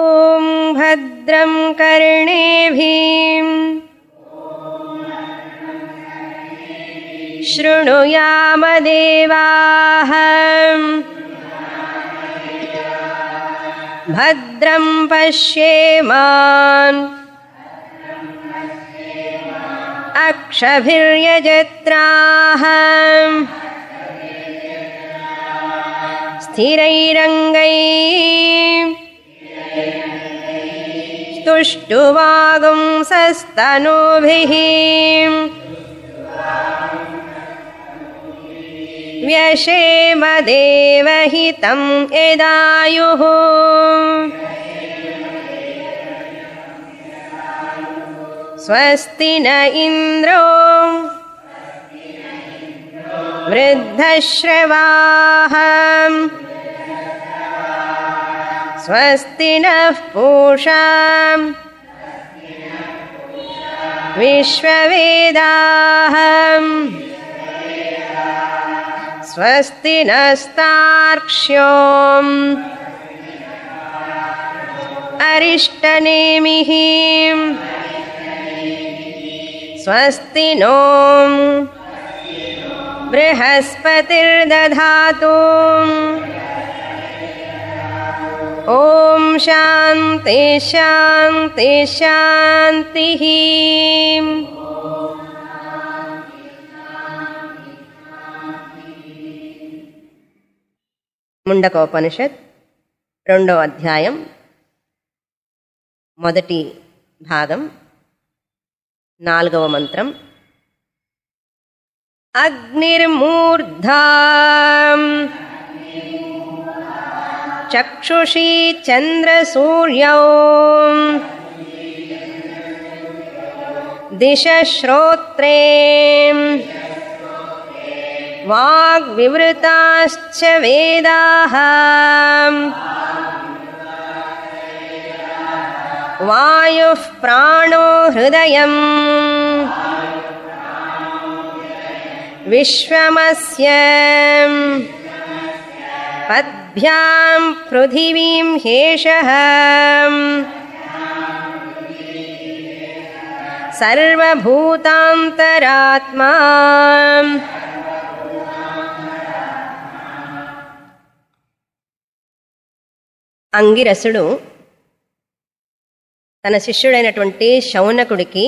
ॐ भद्रं कर्णेभीम् शृणुयामदेवाः भद्रं पश्येमान् अक्षभिर्यजत्राः स्थिरैरङ्गैः ष्टुवागुंसस्तनूभिः व्यशेमदेवहितम् यदायुः स्वस्ति न इन्द्रो वृद्धश्रवाः स्वस्ति नः पूषा विश्ववेदाः स्वस्ति नस्तार्क्ष्यो अरिष्टनेमिः स्वस्ति नो बृहस्पतिर्दधातु ఓం శాంతి శాంతి శాంతి ముండకోపనిషత్ రెండో అధ్యాయం మొదటి భాగం నాలుగవ మంత్రం అగ్నిర్మూర్ధ चन्द्रसूर्यौ दिशश्रोत्रे वाग्विवृताश्च वेदाः वायुः प्राणो हृदयम् विश्वमस्य पृथिव्यां పృథివీం ह्येषः సర్వభూతాంతరాత్మా అంగిరసుడు తన శిష్యుడైనటువంటి శౌనకుడికి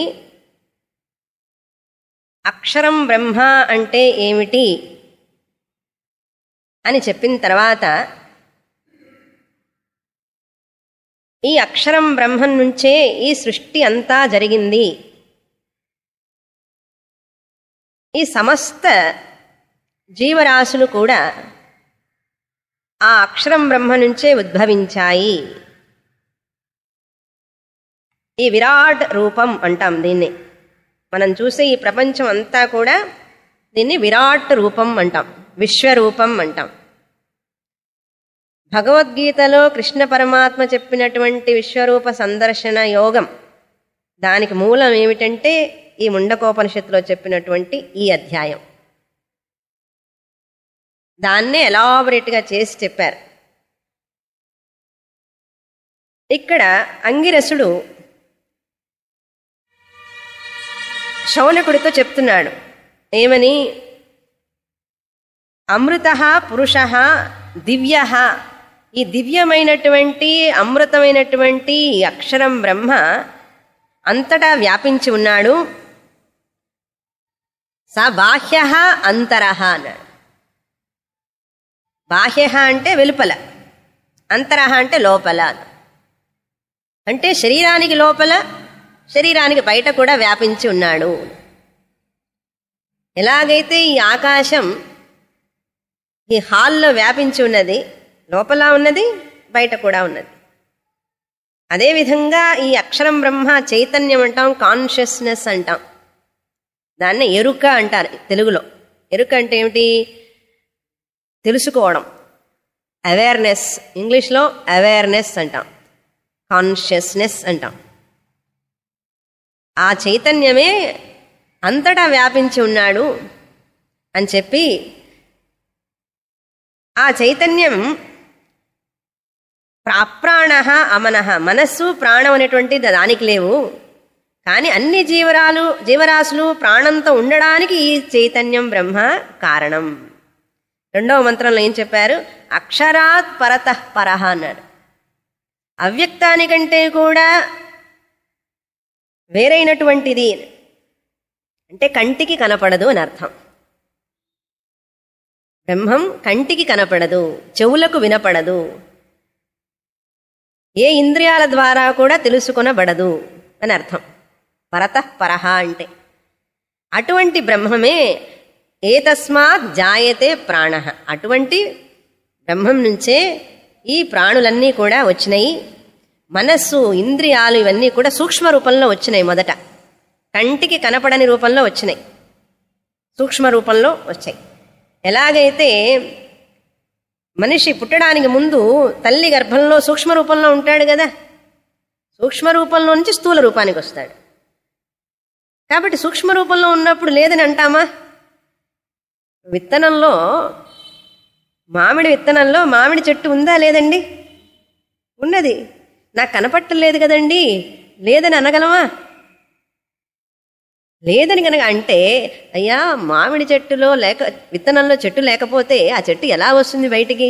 అక్షరం బ్రహ్మ అంటే ఏమిటి అని చెప్పిన తర్వాత ఈ అక్షరం బ్రహ్మం నుంచే ఈ సృష్టి అంతా జరిగింది ఈ సమస్త జీవరాశులు కూడా ఆ అక్షరం బ్రహ్మ నుంచే ఉద్భవించాయి ఈ విరాట్ రూపం అంటాం దీన్ని మనం చూసే ఈ ప్రపంచం అంతా కూడా దీన్ని విరాట్ రూపం అంటాం విశ్వరూపం అంటాం భగవద్గీతలో కృష్ణ పరమాత్మ చెప్పినటువంటి విశ్వరూప సందర్శన యోగం దానికి మూలం ఏమిటంటే ఈ ముండకోపనిషత్తులో చెప్పినటువంటి ఈ అధ్యాయం దాన్నే ఎలాబరేట్గా చేసి చెప్పారు ఇక్కడ అంగిరసుడు శౌనకుడితో చెప్తున్నాడు ఏమని అమృత పురుష దివ్య ఈ దివ్యమైనటువంటి అమృతమైనటువంటి అక్షరం బ్రహ్మ అంతటా వ్యాపించి ఉన్నాడు స బాహ్య అంతర అన్నాడు బాహ్య అంటే వెలుపల అంతర అంటే లోపల అంటే శరీరానికి లోపల శరీరానికి బయట కూడా వ్యాపించి ఉన్నాడు ఎలాగైతే ఈ ఆకాశం ఈ హాల్లో వ్యాపించి ఉన్నది లోపల ఉన్నది బయట కూడా ఉన్నది అదేవిధంగా ఈ అక్షరం బ్రహ్మ చైతన్యం అంటాం కాన్షియస్నెస్ అంటాం దాన్ని ఎరుక అంటారు తెలుగులో ఎరుక అంటే ఏమిటి తెలుసుకోవడం అవేర్నెస్ ఇంగ్లీష్లో అవేర్నెస్ అంటాం కాన్షియస్నెస్ అంటాం ఆ చైతన్యమే అంతటా వ్యాపించి ఉన్నాడు అని చెప్పి ఆ చైతన్యం ప్రాప్రాణ అమన మనస్సు ప్రాణం అనేటువంటి దానికి లేవు కానీ అన్ని జీవరాలు జీవరాశులు ప్రాణంతో ఉండడానికి ఈ చైతన్యం బ్రహ్మ కారణం రెండవ మంత్రంలో ఏం చెప్పారు అక్షరాత్ పరత పరహ అన్నాడు అవ్యక్తానికంటే కూడా వేరైనటువంటిది అంటే కంటికి కనపడదు అని అర్థం బ్రహ్మం కంటికి కనపడదు చెవులకు వినపడదు ఏ ఇంద్రియాల ద్వారా కూడా తెలుసుకొనబడదు అని అర్థం పరత పరహ అంటే అటువంటి బ్రహ్మమే ఏతస్మాత్ జాయతే ప్రాణ అటువంటి బ్రహ్మం నుంచే ఈ ప్రాణులన్నీ కూడా వచ్చినాయి మనస్సు ఇంద్రియాలు ఇవన్నీ కూడా సూక్ష్మ రూపంలో వచ్చినాయి మొదట కంటికి కనపడని రూపంలో వచ్చినాయి సూక్ష్మ రూపంలో వచ్చాయి ఎలాగైతే మనిషి పుట్టడానికి ముందు తల్లి గర్భంలో సూక్ష్మ రూపంలో ఉంటాడు కదా సూక్ష్మ రూపంలో నుంచి స్థూల రూపానికి వస్తాడు కాబట్టి సూక్ష్మ రూపంలో ఉన్నప్పుడు లేదని అంటామా విత్తనంలో మామిడి విత్తనంలో మామిడి చెట్టు ఉందా లేదండి ఉన్నది నాకు కనపట్టలేదు కదండి లేదని అనగలమా లేదని కనుక అంటే అయ్యా మామిడి చెట్టులో లేక విత్తనంలో చెట్టు లేకపోతే ఆ చెట్టు ఎలా వస్తుంది బయటికి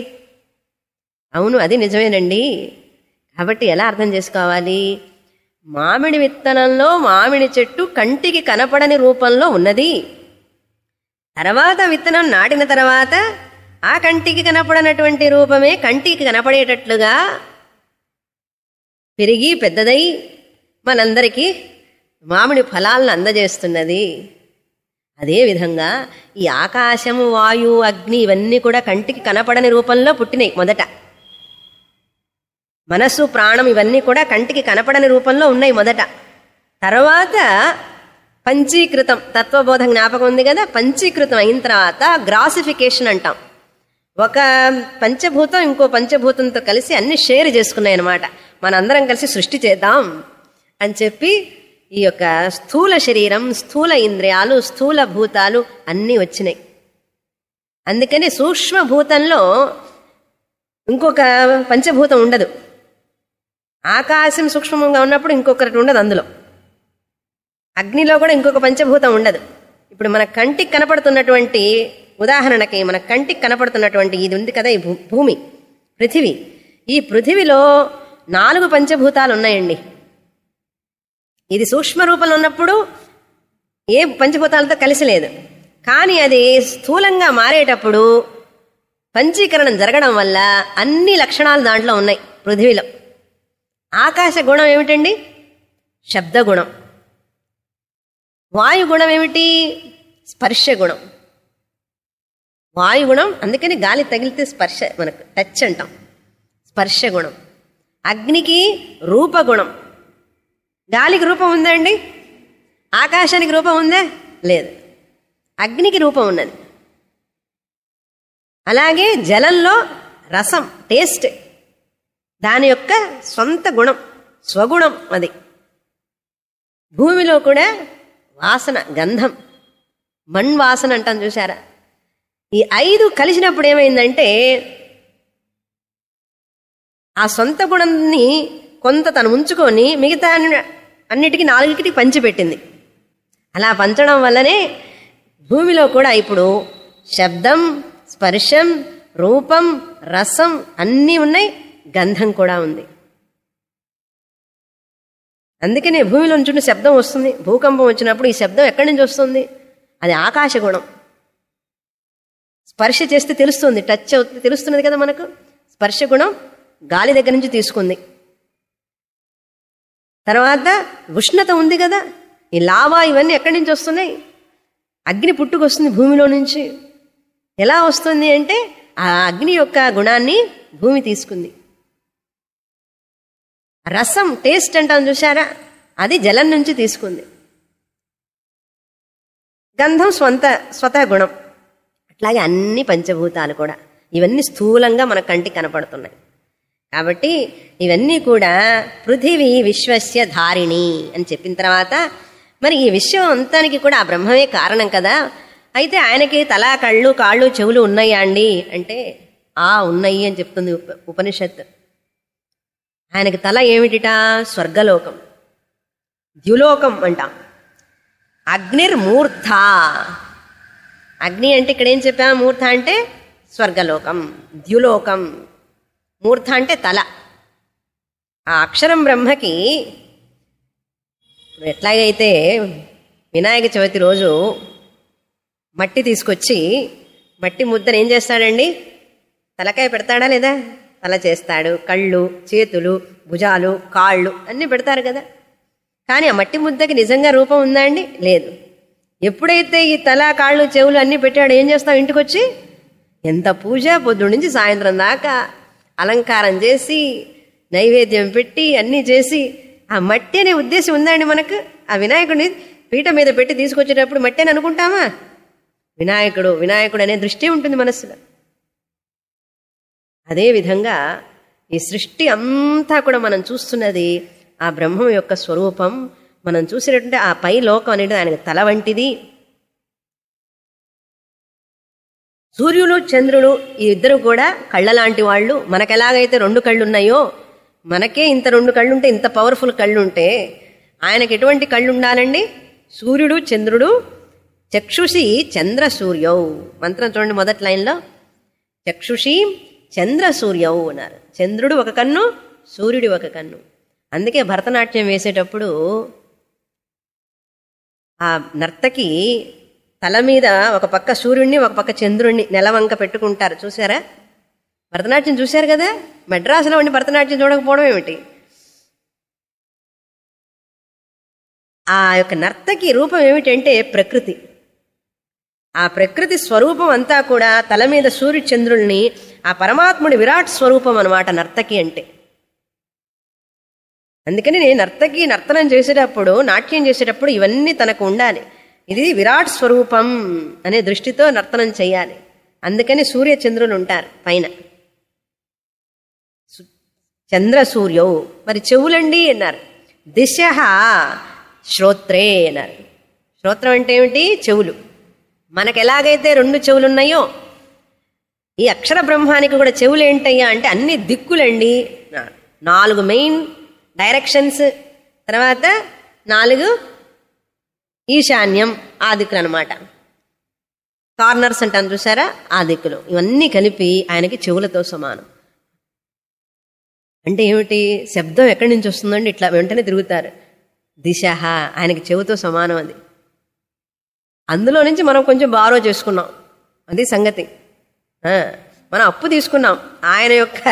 అవును అది నిజమేనండి కాబట్టి ఎలా అర్థం చేసుకోవాలి మామిడి విత్తనంలో మామిడి చెట్టు కంటికి కనపడని రూపంలో ఉన్నది తర్వాత విత్తనం నాటిన తర్వాత ఆ కంటికి కనపడనటువంటి రూపమే కంటికి కనపడేటట్లుగా పెరిగి పెద్దదై మనందరికీ మామిడి ఫలాలను అందజేస్తున్నది అదేవిధంగా ఈ ఆకాశం వాయు అగ్ని ఇవన్నీ కూడా కంటికి కనపడని రూపంలో పుట్టినాయి మొదట మనస్సు ప్రాణం ఇవన్నీ కూడా కంటికి కనపడని రూపంలో ఉన్నాయి మొదట తర్వాత పంచీకృతం తత్వబోధ జ్ఞాపకం ఉంది కదా పంచీకృతం అయిన తర్వాత గ్రాసిఫికేషన్ అంటాం ఒక పంచభూతం ఇంకో పంచభూతంతో కలిసి అన్ని షేర్ చేసుకున్నాయి అనమాట మనందరం కలిసి సృష్టి చేద్దాం అని చెప్పి ఈ యొక్క స్థూల శరీరం స్థూల ఇంద్రియాలు స్థూల భూతాలు అన్నీ వచ్చినాయి అందుకని సూక్ష్మభూతంలో ఇంకొక పంచభూతం ఉండదు ఆకాశం సూక్ష్మంగా ఉన్నప్పుడు ఇంకొకటి ఉండదు అందులో అగ్నిలో కూడా ఇంకొక పంచభూతం ఉండదు ఇప్పుడు మన కంటికి కనపడుతున్నటువంటి ఉదాహరణకి మన కంటికి కనపడుతున్నటువంటి ఇది ఉంది కదా ఈ భూమి పృథివీ ఈ పృథివిలో నాలుగు పంచభూతాలు ఉన్నాయండి ఇది సూక్ష్మ రూపంలో ఉన్నప్పుడు ఏ పంచభూతాలతో కలిసి లేదు కానీ అది స్థూలంగా మారేటప్పుడు పంచీకరణం జరగడం వల్ల అన్ని లక్షణాలు దాంట్లో ఉన్నాయి పృథివీలో ఆకాశ గుణం ఏమిటండి శబ్ద గుణం వాయు గుణం ఏమిటి స్పర్శ గుణం వాయు గుణం అందుకని గాలి తగిలితే స్పర్శ మనకు టచ్ అంటాం స్పర్శ గుణం అగ్నికి రూపగుణం గాలికి రూపం ఉందా అండి ఆకాశానికి రూపం ఉందా లేదు అగ్నికి రూపం ఉన్నది అలాగే జలంలో రసం టేస్ట్ దాని యొక్క సొంత గుణం స్వగుణం అది భూమిలో కూడా వాసన గంధం మణ్ వాసన అంటాం చూసారా ఈ ఐదు కలిసినప్పుడు ఏమైందంటే ఆ సొంత గుణాన్ని కొంత తను ఉంచుకొని మిగతా అన్నిటికీ నాలుగిటికి పంచిపెట్టింది అలా పంచడం వల్లనే భూమిలో కూడా ఇప్పుడు శబ్దం స్పర్శం రూపం రసం అన్నీ ఉన్నాయి గంధం కూడా ఉంది అందుకనే భూమిలో నుంచి శబ్దం వస్తుంది భూకంపం వచ్చినప్పుడు ఈ శబ్దం ఎక్కడి నుంచి వస్తుంది అది ఆకాశ గుణం స్పర్శ చేస్తే తెలుస్తుంది టచ్ అవుతుంది తెలుస్తున్నది కదా మనకు స్పర్శ గుణం గాలి దగ్గర నుంచి తీసుకుంది తర్వాత ఉష్ణత ఉంది కదా ఈ లావా ఇవన్నీ ఎక్కడి నుంచి వస్తున్నాయి అగ్ని పుట్టుకొస్తుంది భూమిలో నుంచి ఎలా వస్తుంది అంటే ఆ అగ్ని యొక్క గుణాన్ని భూమి తీసుకుంది రసం టేస్ట్ అంటాం చూసారా అది జలం నుంచి తీసుకుంది గంధం స్వంత స్వత గుణం అట్లాగే అన్ని పంచభూతాలు కూడా ఇవన్నీ స్థూలంగా మన కంటికి కనపడుతున్నాయి కాబట్టి ఇవన్నీ కూడా పృథివీ విశ్వస్య ధారిణి అని చెప్పిన తర్వాత మరి ఈ విశ్వం అంతానికి కూడా ఆ బ్రహ్మమే కారణం కదా అయితే ఆయనకి తల కళ్ళు కాళ్ళు చెవులు ఉన్నాయా అండి అంటే ఆ ఉన్నాయి అని చెప్తుంది ఉపనిషత్ ఆయనకి తల ఏమిటిట స్వర్గలోకం ద్యులోకం అంటాం అగ్నిర్మూర్ధ అగ్ని అంటే ఇక్కడ ఏం చెప్పాము మూర్ధ అంటే స్వర్గలోకం ద్యులోకం మూర్ధ అంటే తల ఆ అక్షరం బ్రహ్మకి ఎట్లాగైతే వినాయక చవితి రోజు మట్టి తీసుకొచ్చి మట్టి ముద్దను ఏం చేస్తాడండి తలకాయ పెడతాడా లేదా తల చేస్తాడు కళ్ళు చేతులు భుజాలు కాళ్ళు అన్నీ పెడతారు కదా కానీ ఆ మట్టి ముద్దకి నిజంగా రూపం ఉందా అండి లేదు ఎప్పుడైతే ఈ తల కాళ్ళు చెవులు అన్నీ పెట్టాడు ఏం చేస్తావు ఇంటికి వచ్చి ఎంత పూజ పొద్దు నుంచి సాయంత్రం దాకా అలంకారం చేసి నైవేద్యం పెట్టి అన్నీ చేసి ఆ మట్టి అనే ఉద్దేశం ఉందండి మనకు ఆ వినాయకుడిని పీట మీద పెట్టి తీసుకొచ్చేటప్పుడు మట్టి అని అనుకుంటామా వినాయకుడు వినాయకుడు అనే దృష్టి ఉంటుంది మనస్సులో అదేవిధంగా ఈ సృష్టి అంతా కూడా మనం చూస్తున్నది ఆ బ్రహ్మం యొక్క స్వరూపం మనం చూసినటువంటి ఆ పై లోకం అనేది ఆయనకు తల వంటిది సూర్యుడు చంద్రుడు ఈ ఇద్దరు కూడా కళ్ళ లాంటి వాళ్ళు మనకెలాగైతే రెండు కళ్ళున్నాయో మనకే ఇంత రెండు కళ్ళుంటే ఇంత పవర్ఫుల్ కళ్ళుంటే ఆయనకి ఎటువంటి కళ్ళు ఉండాలండి సూర్యుడు చంద్రుడు చక్షుషి చంద్ర సూర్యౌ మంత్రం చూడండి మొదటి లైన్లో చక్షుషి చంద్ర సూర్యౌ అన్నారు చంద్రుడు ఒక కన్ను సూర్యుడు ఒక కన్ను అందుకే భరతనాట్యం వేసేటప్పుడు ఆ నర్తకి తల మీద ఒక పక్క సూర్యుడిని ఒక పక్క చంద్రుణ్ణి నెలవంక పెట్టుకుంటారు చూసారా భరతనాట్యం చూశారు కదా మద్రాసులో ఉండి భరతనాట్యం చూడకపోవడం ఏమిటి ఆ యొక్క నర్తకి రూపం ఏమిటంటే ప్రకృతి ఆ ప్రకృతి స్వరూపం అంతా కూడా తల మీద చంద్రుల్ని ఆ పరమాత్ముడి విరాట్ స్వరూపం అనమాట నర్తకి అంటే అందుకని నేను నర్తకి నర్తనం చేసేటప్పుడు నాట్యం చేసేటప్పుడు ఇవన్నీ తనకు ఉండాలి ఇది విరాట్ స్వరూపం అనే దృష్టితో నర్తనం చేయాలి అందుకని సూర్య చంద్రులు ఉంటారు పైన చంద్ర సూర్యౌ మరి చెవులండి అన్నారు దిశ శ్రోత్రే అన్నారు శ్రోత్రం అంటే ఏమిటి చెవులు మనకు ఎలాగైతే రెండు చెవులు ఉన్నాయో ఈ అక్షర బ్రహ్మానికి కూడా చెవులు ఏంటయ్యా అంటే అన్ని దిక్కులండి నాలుగు మెయిన్ డైరెక్షన్స్ తర్వాత నాలుగు ఈశాన్యం ఆ అనమాట కార్నర్స్ అంటాను చూసారా ఆదిక్కులు ఇవన్నీ కలిపి ఆయనకి చెవులతో సమానం అంటే ఏమిటి శబ్దం ఎక్కడి నుంచి వస్తుందండి ఇట్లా వెంటనే తిరుగుతారు దిశ ఆయనకి చెవుతో సమానం అది అందులో నుంచి మనం కొంచెం బారో చేసుకున్నాం అది సంగతి మనం అప్పు తీసుకున్నాం ఆయన యొక్క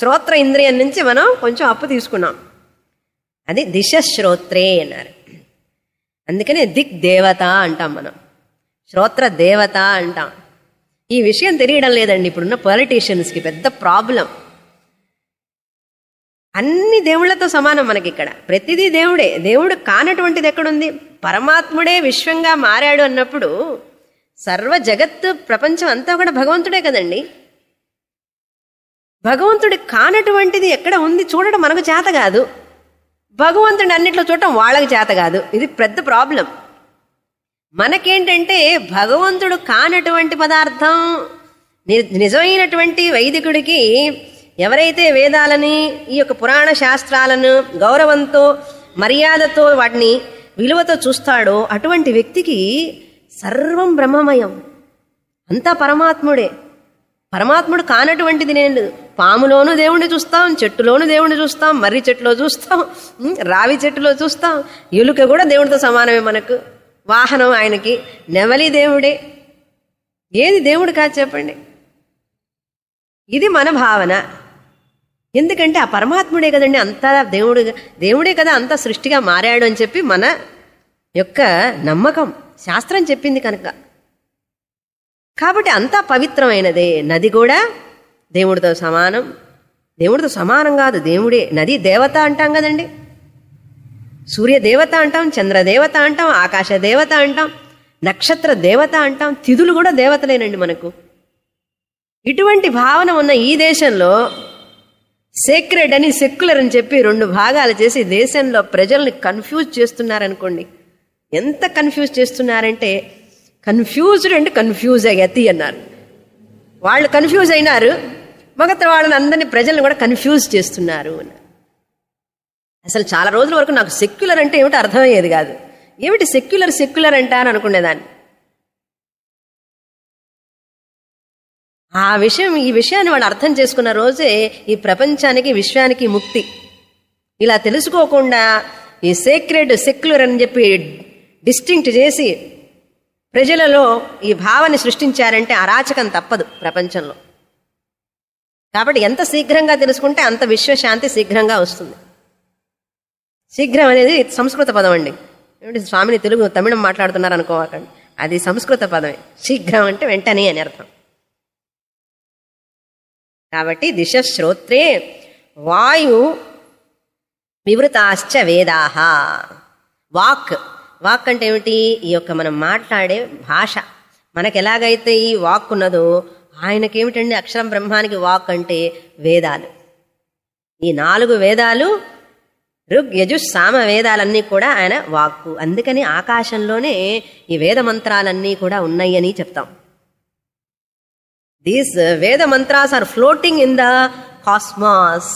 శ్రోత్ర ఇంద్రియం నుంచి మనం కొంచెం అప్పు తీసుకున్నాం అది దిశ శ్రోత్రే అన్నారు అందుకనే దిక్ దేవత అంటాం మనం శ్రోత్ర దేవత అంటాం ఈ విషయం తెలియడం లేదండి ఇప్పుడున్న పొలిటీషియన్స్కి పెద్ద ప్రాబ్లం అన్ని దేవుళ్లతో సమానం మనకి ఇక్కడ ప్రతిదీ దేవుడే దేవుడు కానటువంటిది ఎక్కడుంది పరమాత్ముడే విశ్వంగా మారాడు అన్నప్పుడు సర్వ జగత్తు ప్రపంచం అంతా కూడా భగవంతుడే కదండి భగవంతుడు కానటువంటిది ఎక్కడ ఉంది చూడడం మనకు చేత కాదు భగవంతుని అన్నిట్లో చూడటం వాళ్ళకి చేత కాదు ఇది పెద్ద ప్రాబ్లం మనకేంటంటే భగవంతుడు కానటువంటి పదార్థం నిజమైనటువంటి వైదికుడికి ఎవరైతే వేదాలని ఈ యొక్క పురాణ శాస్త్రాలను గౌరవంతో మర్యాదతో వాటిని విలువతో చూస్తాడో అటువంటి వ్యక్తికి సర్వం బ్రహ్మమయం అంతా పరమాత్ముడే పరమాత్ముడు కానటువంటిది నేను పాములోను దేవుణ్ణి చూస్తాం చెట్టులోను దేవుణ్ణి చూస్తాం మర్రి చెట్టులో చూస్తాం రావి చెట్టులో చూస్తాం ఎలుక కూడా దేవుడితో సమానమే మనకు వాహనం ఆయనకి నెమలి దేవుడే ఏది దేవుడు కాదు చెప్పండి ఇది మన భావన ఎందుకంటే ఆ పరమాత్ముడే కదండి అంత దేవుడు దేవుడే కదా అంత సృష్టిగా మారాడు అని చెప్పి మన యొక్క నమ్మకం శాస్త్రం చెప్పింది కనుక కాబట్టి అంతా పవిత్రమైనదే నది కూడా దేవుడితో సమానం దేవుడితో సమానం కాదు దేవుడే నది దేవత అంటాం కదండి సూర్య దేవత అంటాం చంద్రదేవత అంటాం ఆకాశ దేవత అంటాం నక్షత్ర దేవత అంటాం తిథులు కూడా దేవతలేనండి మనకు ఇటువంటి భావన ఉన్న ఈ దేశంలో సేక్రెడ్ అని సెక్యులర్ అని చెప్పి రెండు భాగాలు చేసి దేశంలో ప్రజల్ని కన్ఫ్యూజ్ చేస్తున్నారనుకోండి ఎంత కన్ఫ్యూజ్ చేస్తున్నారంటే కన్ఫ్యూజ్డ్ అండ్ కన్ఫ్యూజ్ అయ్యతి అన్నారు వాళ్ళు కన్ఫ్యూజ్ అయినారు మగత వాళ్ళని అందరినీ ప్రజలను కూడా కన్ఫ్యూజ్ చేస్తున్నారు అసలు చాలా రోజుల వరకు నాకు సెక్యులర్ అంటే ఏమిటి అర్థమయ్యేది కాదు ఏమిటి సెక్యులర్ సెక్యులర్ అంట అని అనుకునేదాన్ని ఆ విషయం ఈ విషయాన్ని వాళ్ళు అర్థం చేసుకున్న రోజే ఈ ప్రపంచానికి విశ్వానికి ముక్తి ఇలా తెలుసుకోకుండా ఈ సీక్రెట్ సెక్యులర్ అని చెప్పి డిస్టింక్ట్ చేసి ప్రజలలో ఈ భావాన్ని సృష్టించారంటే అరాచకం తప్పదు ప్రపంచంలో కాబట్టి ఎంత శీఘ్రంగా తెలుసుకుంటే అంత విశ్వశాంతి శీఘ్రంగా వస్తుంది శీఘ్రం అనేది సంస్కృత పదం అండి స్వామిని తెలుగు తమిళం మాట్లాడుతున్నారు అనుకోవాలండి అది సంస్కృత పదమే శీఘ్రం అంటే వెంటనే అని అర్థం కాబట్టి దిశ శ్రోత్రే వాయు వివృతాశ్చ వేదాహ వాక్ వాక్ అంటే ఏమిటి ఈ యొక్క మనం మాట్లాడే భాష మనకెలాగైతే ఈ వాక్ ఉన్నదో ఆయనకేమిటండి అక్షరం బ్రహ్మానికి వాక్ అంటే వేదాలు ఈ నాలుగు వేదాలు ఋగ్ యజు సామ వేదాలన్నీ కూడా ఆయన వాక్కు అందుకని ఆకాశంలోనే ఈ వేద మంత్రాలన్నీ కూడా ఉన్నాయని చెప్తాం these Veda mantras are floating in the cosmos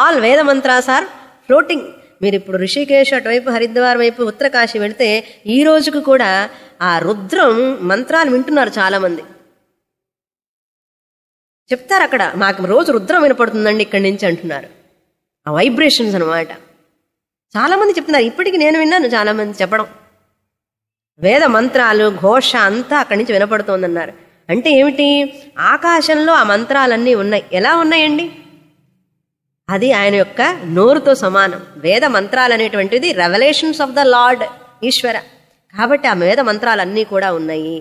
all Veda mantras are floating మీరు ఇప్పుడు ఋషికేశ్ అటువైపు హరిద్వార్ వైపు ఉత్తరకాశి వెళితే ఈ రోజుకు కూడా ఆ రుద్రం మంత్రాలు వింటున్నారు చాలామంది చెప్తారు అక్కడ మాకు రోజు రుద్రం వినపడుతుందండి ఇక్కడి నుంచి అంటున్నారు ఆ వైబ్రేషన్స్ అనమాట చాలామంది చెప్తున్నారు ఇప్పటికి నేను విన్నాను చాలామంది చెప్పడం వేద మంత్రాలు ఘోష అంతా అక్కడి నుంచి వినపడుతోందన్నారు అంటే ఏమిటి ఆకాశంలో ఆ మంత్రాలన్నీ ఉన్నాయి ఎలా ఉన్నాయండి అది ఆయన యొక్క నోరుతో సమానం వేద మంత్రాలు అనేటువంటిది revelations of the lord Ishwara కాబట్టి ఆ వేద మంత్రాలన్నీ కూడా ఉన్నాయి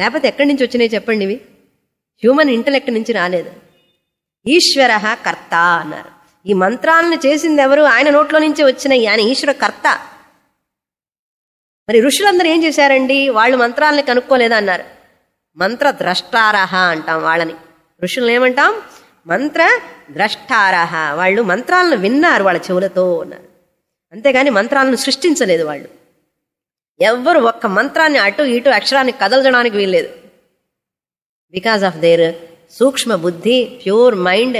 లేకపోతే ఎక్కడి నుంచి వచ్చినాయి చెప్పండి ఇవి హ్యూమన్ ఇంటలెక్ట్ నుంచి రాలేదు ఈశ్వర కర్త అన్నారు ఈ మంత్రాలను చేసింది ఎవరు ఆయన నోట్లో నుంచి వచ్చినాయి ఆయన ఈశ్వర కర్త మరి ఋషులందరూ ఏం చేశారండి వాళ్ళు మంత్రాలని కనుక్కోలేదా అన్నారు మంత్ర ద్రష్టారహ అంటాం వాళ్ళని ఋషులను ఏమంటాం మంత్ర ద్రష్టారహ వాళ్ళు మంత్రాలను విన్నారు వాళ్ళ చెవులతో అన్నారు అంతేగాని మంత్రాలను సృష్టించలేదు వాళ్ళు ఎవ్వరు ఒక్క మంత్రాన్ని అటు ఇటు అక్షరాన్ని కదల్చడానికి వీల్లేదు బికాస్ ఆఫ్ దేర్ సూక్ష్మ బుద్ధి ప్యూర్ మైండ్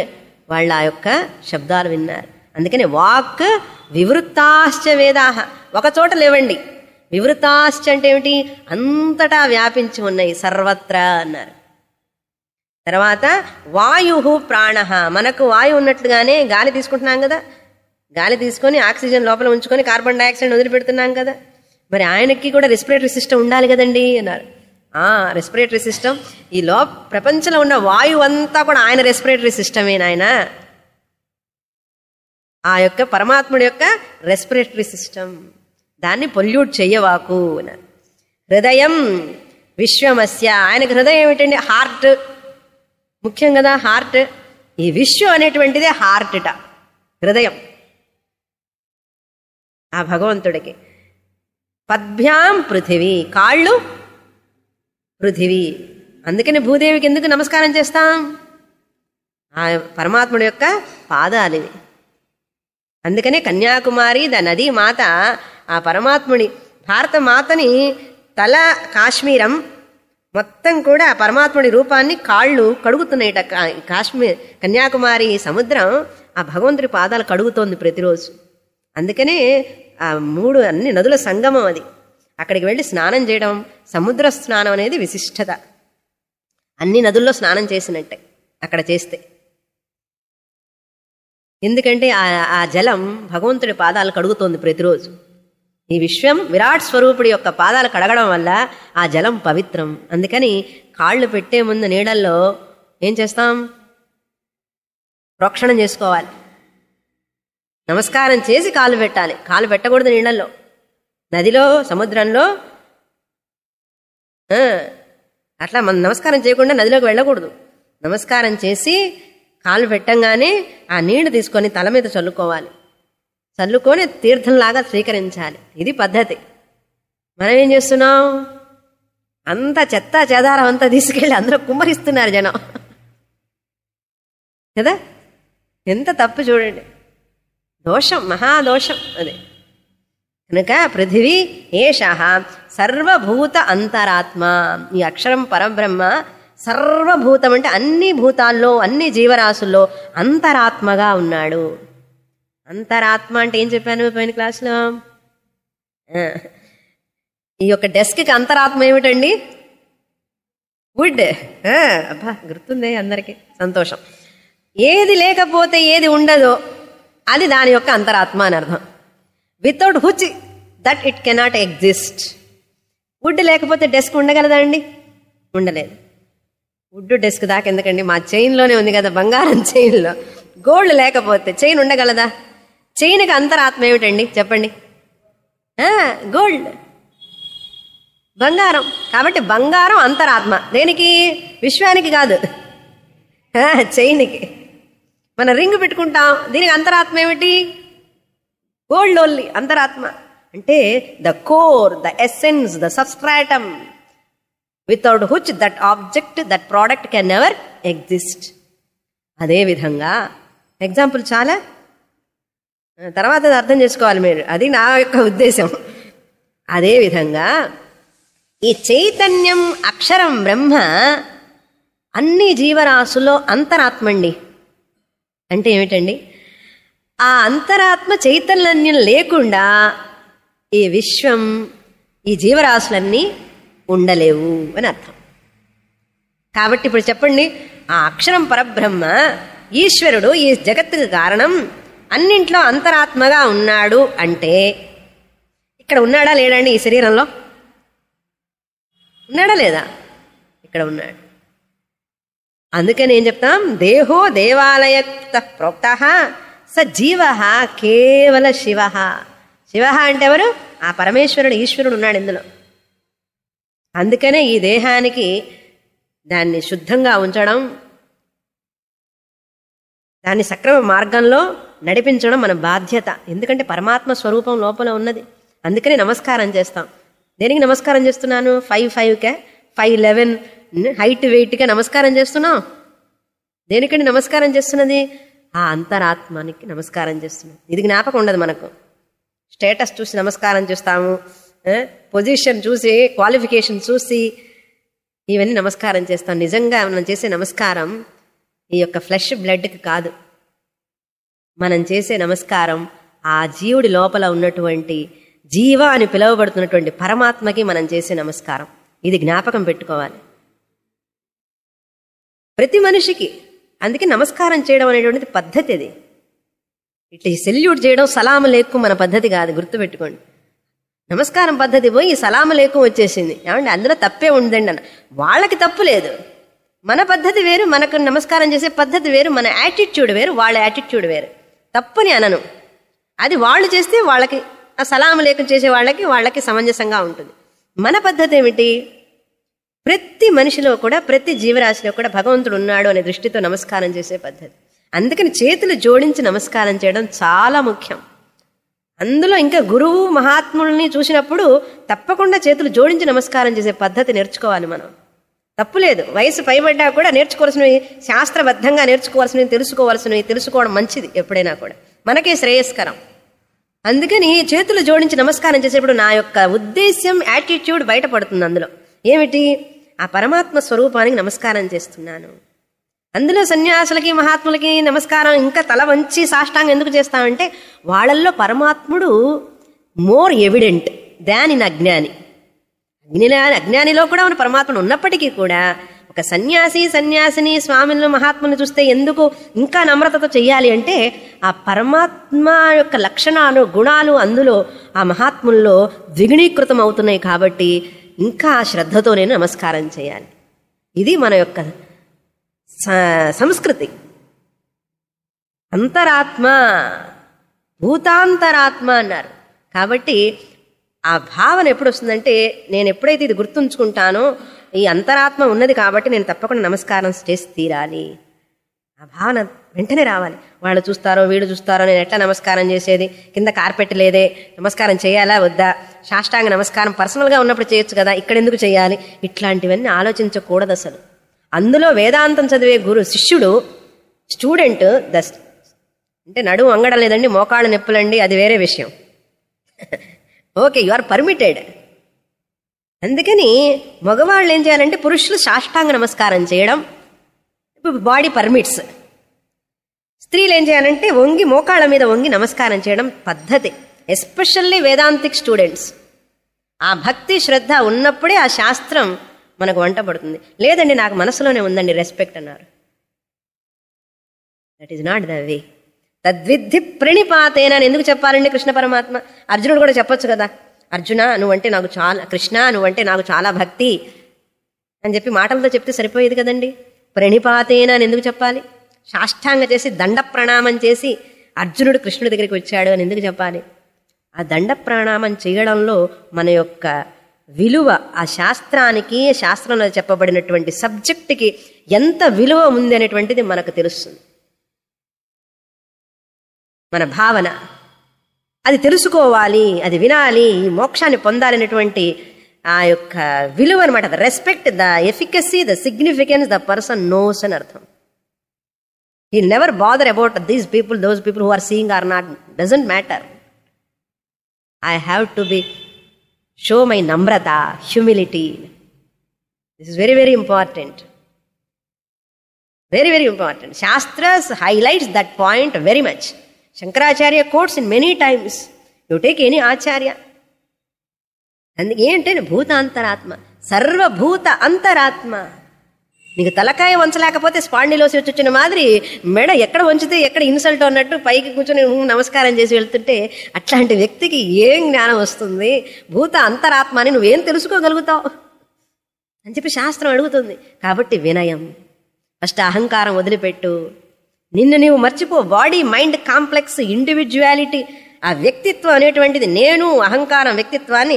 వాళ్ళ యొక్క శబ్దాలు విన్నారు అందుకని వాక్ వివృత్తాశ్చ వేదాహ ఒక చోట లేవండి వివృతాశ్చ అంటే ఏమిటి అంతటా వ్యాపించి ఉన్నాయి సర్వత్రా అన్నారు తర్వాత వాయు ప్రాణ మనకు వాయు ఉన్నట్లుగానే గాలి తీసుకుంటున్నాం కదా గాలి తీసుకొని ఆక్సిజన్ లోపల ఉంచుకొని కార్బన్ డైఆక్సైడ్ వదిలిపెడుతున్నాం కదా మరి ఆయనకి కూడా రెస్పిరేటరీ సిస్టమ్ ఉండాలి కదండి అన్నారు రెస్పిరేటరీ సిస్టమ్ ఈ లో ప్రపంచంలో ఉన్న వాయువు అంతా కూడా ఆయన రెస్పిరేటరీ సిస్టమే నాయన ఆ యొక్క పరమాత్ముడి యొక్క రెస్పిరేటరీ సిస్టమ్ దాన్ని పొల్యూట్ చెయ్యవాకు హృదయం విశ్వమస్య ఆయనకు హృదయం ఏమిటండి హార్ట్ ముఖ్యం కదా హార్ట్ ఈ విశ్వం అనేటువంటిదే హార్ట్ట హృదయం ఆ భగవంతుడికి పద్భ్యాం పృథివీ కాళ్ళు పృథివీ అందుకని భూదేవికి ఎందుకు నమస్కారం చేస్తాం ఆ పరమాత్ముడి యొక్క పాదాలు ఇవి అందుకనే కన్యాకుమారి ద నదీ మాత ఆ పరమాత్ముని భారత మాతని తల కాశ్మీరం మొత్తం కూడా పరమాత్ముడి రూపాన్ని కాళ్ళు కడుగుతున్నాయిట కాశ్మీర్ కన్యాకుమారి సముద్రం ఆ భగవంతుడి పాదాలు కడుగుతోంది ప్రతిరోజు అందుకనే ఆ మూడు అన్ని నదుల సంగమం అది అక్కడికి వెళ్ళి స్నానం చేయడం సముద్ర స్నానం అనేది విశిష్టత అన్ని నదుల్లో స్నానం చేసినట్టే అక్కడ చేస్తే ఎందుకంటే ఆ ఆ జలం భగవంతుడి పాదాలు కడుగుతోంది ప్రతిరోజు ఈ విశ్వం విరాట్ స్వరూపుడి యొక్క పాదాలు కడగడం వల్ల ఆ జలం పవిత్రం అందుకని కాళ్ళు పెట్టే ముందు నీడల్లో ఏం చేస్తాం ప్రోక్షణం చేసుకోవాలి నమస్కారం చేసి కాలు పెట్టాలి కాలు పెట్టకూడదు నీళ్ళల్లో నదిలో సముద్రంలో అట్లా మనం నమస్కారం చేయకుండా నదిలోకి వెళ్ళకూడదు నమస్కారం చేసి కాలు పెట్టంగానే ఆ నీళ్లు తీసుకొని తల మీద చల్లుకోవాలి చల్లుకొని తీర్థంలాగా స్వీకరించాలి ఇది పద్ధతి మనం ఏం చేస్తున్నాం అంత చెత్త చేదారం అంతా తీసుకెళ్ళి అందరూ కుమ్మరిస్తున్నారు జనం కదా ఎంత తప్పు చూడండి దోషం మహాదోషం అదే కనుక పృథివీ ఏష సర్వభూత అంతరాత్మ ఈ అక్షరం పరబ్రహ్మ సర్వభూతం అంటే అన్ని భూతాల్లో అన్ని జీవరాశుల్లో అంతరాత్మగా ఉన్నాడు అంతరాత్మ అంటే ఏం చెప్పాను పోయిన క్లాస్లో ఈ యొక్క డెస్క్కి అంతరాత్మ ఏమిటండి వుడ్ అబ్బా గుర్తుంది అందరికీ సంతోషం ఏది లేకపోతే ఏది ఉండదో అది దాని యొక్క అంతరాత్మ అని అర్థం without which that it cannot exist wood లేకపోతే డెస్క్ ఉండగలదండి ఉండలేదు వుడ్ డెస్క్ దాకా ఎందుకండి మా చైన్లోనే ఉంది కదా బంగారం చైన్లో గోల్డ్ లేకపోతే చైన్ ఉండగలదా చైన్కి అంతరాత్మ ఏమిటండి చెప్పండి గోల్డ్ బంగారం కాబట్టి బంగారం అంతరాత్మ దేనికి విశ్వానికి కాదు చైన్కి మన రింగ్ పెట్టుకుంటాం దీనికి అంతరాత్మ ఏమిటి గోల్డ్ ఓన్లీ అంతరాత్మ అంటే the core the essence the substratum without which that object that product can ever exist అదేవిధంగా ఎగ్జాంపుల్ చాలా తర్వాత అది అర్థం చేసుకోవాలి మీరు అది నా యొక్క ఉద్దేశం అదేవిధంగా ఈ చైతన్యం అక్షరం బ్రహ్మ అన్ని జీవరాశుల్లో అంతరాత్మండి అంటే ఏమిటండి ఆ అంతరాత్మ చైతన్యం లేకుండా ఈ విశ్వం ఈ జీవరాశులన్నీ ఉండలేవు అని అర్థం కాబట్టి ఇప్పుడు చెప్పండి ఆ అక్షరం పరబ్రహ్మ ఈశ్వరుడు ఈ జగత్తుకు కారణం అన్నింట్లో అంతరాత్మగా ఉన్నాడు అంటే ఇక్కడ ఉన్నాడా లేడండి ఈ శరీరంలో ఉన్నాడా లేదా ఇక్కడ ఉన్నాడు అందుకని ఏం చెప్తాం దేహో దేవాలయ ప్రోక్త స జీవ కేవల శివ శివ అంటే ఎవరు ఆ పరమేశ్వరుడు ఈశ్వరుడు ఉన్నాడు ఇందులో అందుకనే ఈ దేహానికి దాన్ని శుద్ధంగా ఉంచడం దాన్ని సక్రమ మార్గంలో నడిపించడం మన బాధ్యత ఎందుకంటే పరమాత్మ స్వరూపం లోపల ఉన్నది అందుకనే నమస్కారం చేస్తాం దేనికి నమస్కారం చేస్తున్నాను ఫైవ్ ఫైవ్కే ఫైవ్ లెవెన్ హైట్ వెయిట్గా నమస్కారం చేస్తున్నాం దేనికంటే నమస్కారం చేస్తున్నది ఆ అంతరాత్మానికి నమస్కారం చేస్తున్నాం ఇది జ్ఞాపకం ఉండదు మనకు స్టేటస్ చూసి నమస్కారం చేస్తాము పొజిషన్ చూసి క్వాలిఫికేషన్ చూసి ఇవన్నీ నమస్కారం చేస్తాం నిజంగా మనం చేసే నమస్కారం ఈ యొక్క ఫ్లెష్ బ్లడ్కి కాదు మనం చేసే నమస్కారం ఆ జీవుడి లోపల ఉన్నటువంటి జీవ అని పిలువబడుతున్నటువంటి పరమాత్మకి మనం చేసే నమస్కారం ఇది జ్ఞాపకం పెట్టుకోవాలి ప్రతి మనిషికి అందుకే నమస్కారం చేయడం అనేటువంటిది పద్ధతి అది ఈ సెల్యూట్ చేయడం సలాము లేకు మన పద్ధతి కాదు గుర్తుపెట్టుకోండి నమస్కారం పద్ధతి పోయి సలాము లేకు వచ్చేసింది ఏమండి అందులో తప్పే ఉండండి అన్న వాళ్ళకి తప్పు లేదు మన పద్ధతి వేరు మనకు నమస్కారం చేసే పద్ధతి వేరు మన యాటిట్యూడ్ వేరు వాళ్ళ యాటిట్యూడ్ వేరు తప్పుని అనను అది వాళ్ళు చేస్తే వాళ్ళకి ఆ సలాము లేఖ చేసే వాళ్ళకి వాళ్ళకి సమంజసంగా ఉంటుంది మన పద్ధతి ఏమిటి ప్రతి మనిషిలో కూడా ప్రతి జీవరాశిలో కూడా భగవంతుడు ఉన్నాడు అనే దృష్టితో నమస్కారం చేసే పద్ధతి అందుకని చేతులు జోడించి నమస్కారం చేయడం చాలా ముఖ్యం అందులో ఇంకా గురువు మహాత్ముల్ని చూసినప్పుడు తప్పకుండా చేతులు జోడించి నమస్కారం చేసే పద్ధతి నేర్చుకోవాలి మనం తప్పులేదు వయసు పైబడ్డా కూడా నేర్చుకోవాల్సినవి శాస్త్రబద్ధంగా నేర్చుకోవాల్సినవి తెలుసుకోవాల్సినవి తెలుసుకోవడం మంచిది ఎప్పుడైనా కూడా మనకే శ్రేయస్కరం అందుకని చేతులు జోడించి నమస్కారం చేసేప్పుడు నా యొక్క ఉద్దేశ్యం యాటిట్యూడ్ బయటపడుతుంది అందులో ఏమిటి ఆ పరమాత్మ స్వరూపానికి నమస్కారం చేస్తున్నాను అందులో సన్యాసులకి మహాత్ములకి నమస్కారం ఇంకా తల వంచి సాష్టాంగం ఎందుకు చేస్తామంటే వాళ్ళల్లో పరమాత్ముడు మోర్ ఎవిడెంట్ దాన్ ఇన్ అజ్ఞాని అగ్నిలా అజ్ఞానిలో కూడా ఉన్న పరమాత్ముడు ఉన్నప్పటికీ కూడా ఒక సన్యాసి సన్యాసిని స్వామిని మహాత్ముని చూస్తే ఎందుకు ఇంకా నమ్రతతో చెయ్యాలి అంటే ఆ పరమాత్మ యొక్క లక్షణాలు గుణాలు అందులో ఆ మహాత్ముల్లో ద్విగుణీకృతం అవుతున్నాయి కాబట్టి ఇంకా ఆ శ్రద్ధతో నేను నమస్కారం చేయాలి ఇది మన యొక్క సంస్కృతి అంతరాత్మ భూతాంతరాత్మ అన్నారు కాబట్టి ఆ భావన ఎప్పుడు వస్తుందంటే నేను ఎప్పుడైతే ఇది గుర్తుంచుకుంటానో ఈ అంతరాత్మ ఉన్నది కాబట్టి నేను తప్పకుండా నమస్కారం చేసి తీరాలి ఆ భావన వెంటనే రావాలి వాళ్ళు చూస్తారో వీడు చూస్తారో నేను ఎట్లా నమస్కారం చేసేది కింద కార్పెట్ లేదే నమస్కారం చేయాలా వద్దా సాష్టాంగ నమస్కారం పర్సనల్గా ఉన్నప్పుడు చేయొచ్చు కదా ఇక్కడ ఎందుకు చేయాలి ఇట్లాంటివన్నీ ఆలోచించకూడదు అసలు అందులో వేదాంతం చదివే గురు శిష్యుడు స్టూడెంట్ ద అంటే నడుము లేదండి మోకాళ్ళు నొప్పులండి అది వేరే విషయం ఓకే యు ఆర్ పర్మిటెడ్ అందుకని మగవాళ్ళు ఏం చేయాలంటే పురుషులు సాష్టాంగ నమస్కారం చేయడం బాడీ పర్మిట్స్ స్త్రీలు ఏం చేయాలంటే వంగి మోకాళ్ళ మీద వంగి నమస్కారం చేయడం పద్ధతి ఎస్పెషల్లీ వేదాంతిక్ స్టూడెంట్స్ ఆ భక్తి శ్రద్ధ ఉన్నప్పుడే ఆ శాస్త్రం మనకు వంట పడుతుంది లేదండి నాకు మనసులోనే ఉందండి రెస్పెక్ట్ అన్నారు that is not the way తద్విద్ధి ప్రణిపాతేనా అని ఎందుకు చెప్పాలండి కృష్ణ పరమాత్మ అర్జునుడు కూడా చెప్పొచ్చు కదా అర్జున నువ్వంటే నాకు చాలా కృష్ణ నువ్వంటే నాకు చాలా భక్తి అని చెప్పి మాటలతో చెప్తే సరిపోయేది కదండి ప్రణిపాతేనా అని ఎందుకు చెప్పాలి సాష్టాంగ చేసి దండ ప్రణామం చేసి అర్జునుడు కృష్ణుడి దగ్గరికి వచ్చాడు అని ఎందుకు చెప్పాలి ఆ దండ ప్రణామం చేయడంలో మన యొక్క విలువ ఆ శాస్త్రానికి శాస్త్రంలో చెప్పబడినటువంటి సబ్జెక్టుకి ఎంత విలువ ఉంది అనేటువంటిది మనకు తెలుస్తుంది మన భావన అది తెలుసుకోవాలి అది వినాలి ఈ మోక్షాన్ని పొందాలనేటువంటి ఆ యొక్క విలువ అనమాట the respect the efficacy the significance the person knows అని అర్థం He'll never bother about these people, those people who are seeing or not. Doesn't matter. I have to be show my namrata, humility. This is very, very important. Very, very important. Shastras highlights that point very much. Shankaracharya quotes in many times. You take any acharya. And ఏంటంటే భూత అంతరాత్మ సర్వభూత అంతరాత్మ నీకు తలకాయ వంచలేకపోతే స్పాండిలోసి వచ్చిన మాదిరి మెడ ఎక్కడ వంచితే ఎక్కడ ఇన్సల్ట్ అన్నట్టు పైకి కూర్చొని నమస్కారం చేసి వెళ్తుంటే అట్లాంటి వ్యక్తికి ఏం జ్ఞానం వస్తుంది భూత అని నువ్వేం తెలుసుకోగలుగుతావు అని చెప్పి శాస్త్రం అడుగుతుంది కాబట్టి వినయం ఫస్ట్ అహంకారం వదిలిపెట్టు నిన్ను నీవు మర్చిపో బాడీ మైండ్ కాంప్లెక్స్ ఇండివిజువాలిటీ ఆ వ్యక్తిత్వం అనేటువంటిది నేను అహంకారం వ్యక్తిత్వాన్ని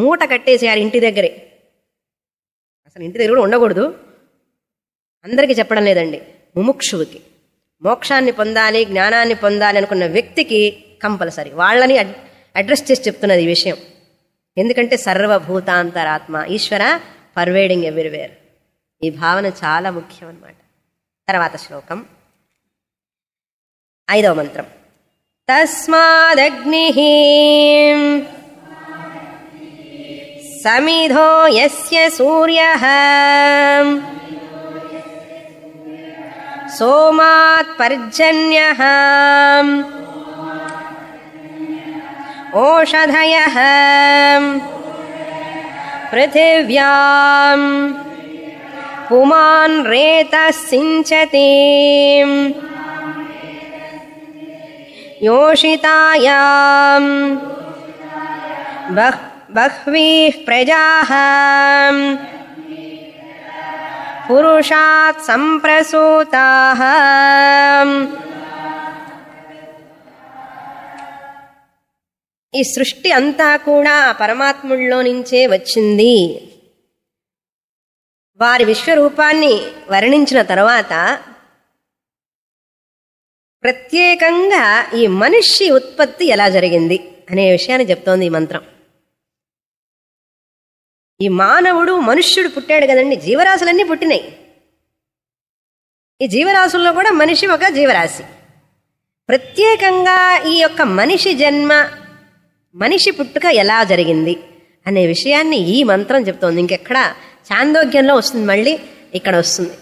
మూట కట్టేసేయాలి ఇంటి దగ్గరే అసలు ఇంటి దగ్గర కూడా ఉండకూడదు అందరికీ చెప్పడం లేదండి ముముక్షువుకి మోక్షాన్ని పొందాలి జ్ఞానాన్ని పొందాలి అనుకున్న వ్యక్తికి కంపల్సరీ వాళ్ళని అడ్రస్ చేసి చెప్తున్నది ఈ విషయం ఎందుకంటే సర్వభూతాంతరాత్మ ఈశ్వర పర్వేడింగ్ ఎవ్రీవేర్ ఈ భావన చాలా ముఖ్యం అనమాట తర్వాత శ్లోకం ఐదవ మంత్రం తస్మాదగ్ని సమిధో యస్య సూర్య पर्जन्यः ओषधयः पृथिव्याम् पुमान् रेतः सिञ्चतीम् योषितायाम् बह्वीः प्रजाः పురుషాత్ सम्प्रसूताः ఈ సృష్టి అంతా కూడా పరమాత్ముల్లో నుంచే వచ్చింది వారి విశ్వరూపాన్ని వర్ణించిన తర్వాత ప్రత్యేకంగా ఈ మనిషి ఉత్పత్తి ఎలా జరిగింది అనే విషయాన్ని చెప్తోంది ఈ మంత్రం ఈ మానవుడు మనుష్యుడు పుట్టాడు కదండి జీవరాశులన్నీ పుట్టినాయి ఈ జీవరాశుల్లో కూడా మనిషి ఒక జీవరాశి ప్రత్యేకంగా ఈ యొక్క మనిషి జన్మ మనిషి పుట్టుక ఎలా జరిగింది అనే విషయాన్ని ఈ మంత్రం చెప్తోంది ఇంకెక్కడ చాందోగ్యంలో వస్తుంది మళ్ళీ ఇక్కడ వస్తుంది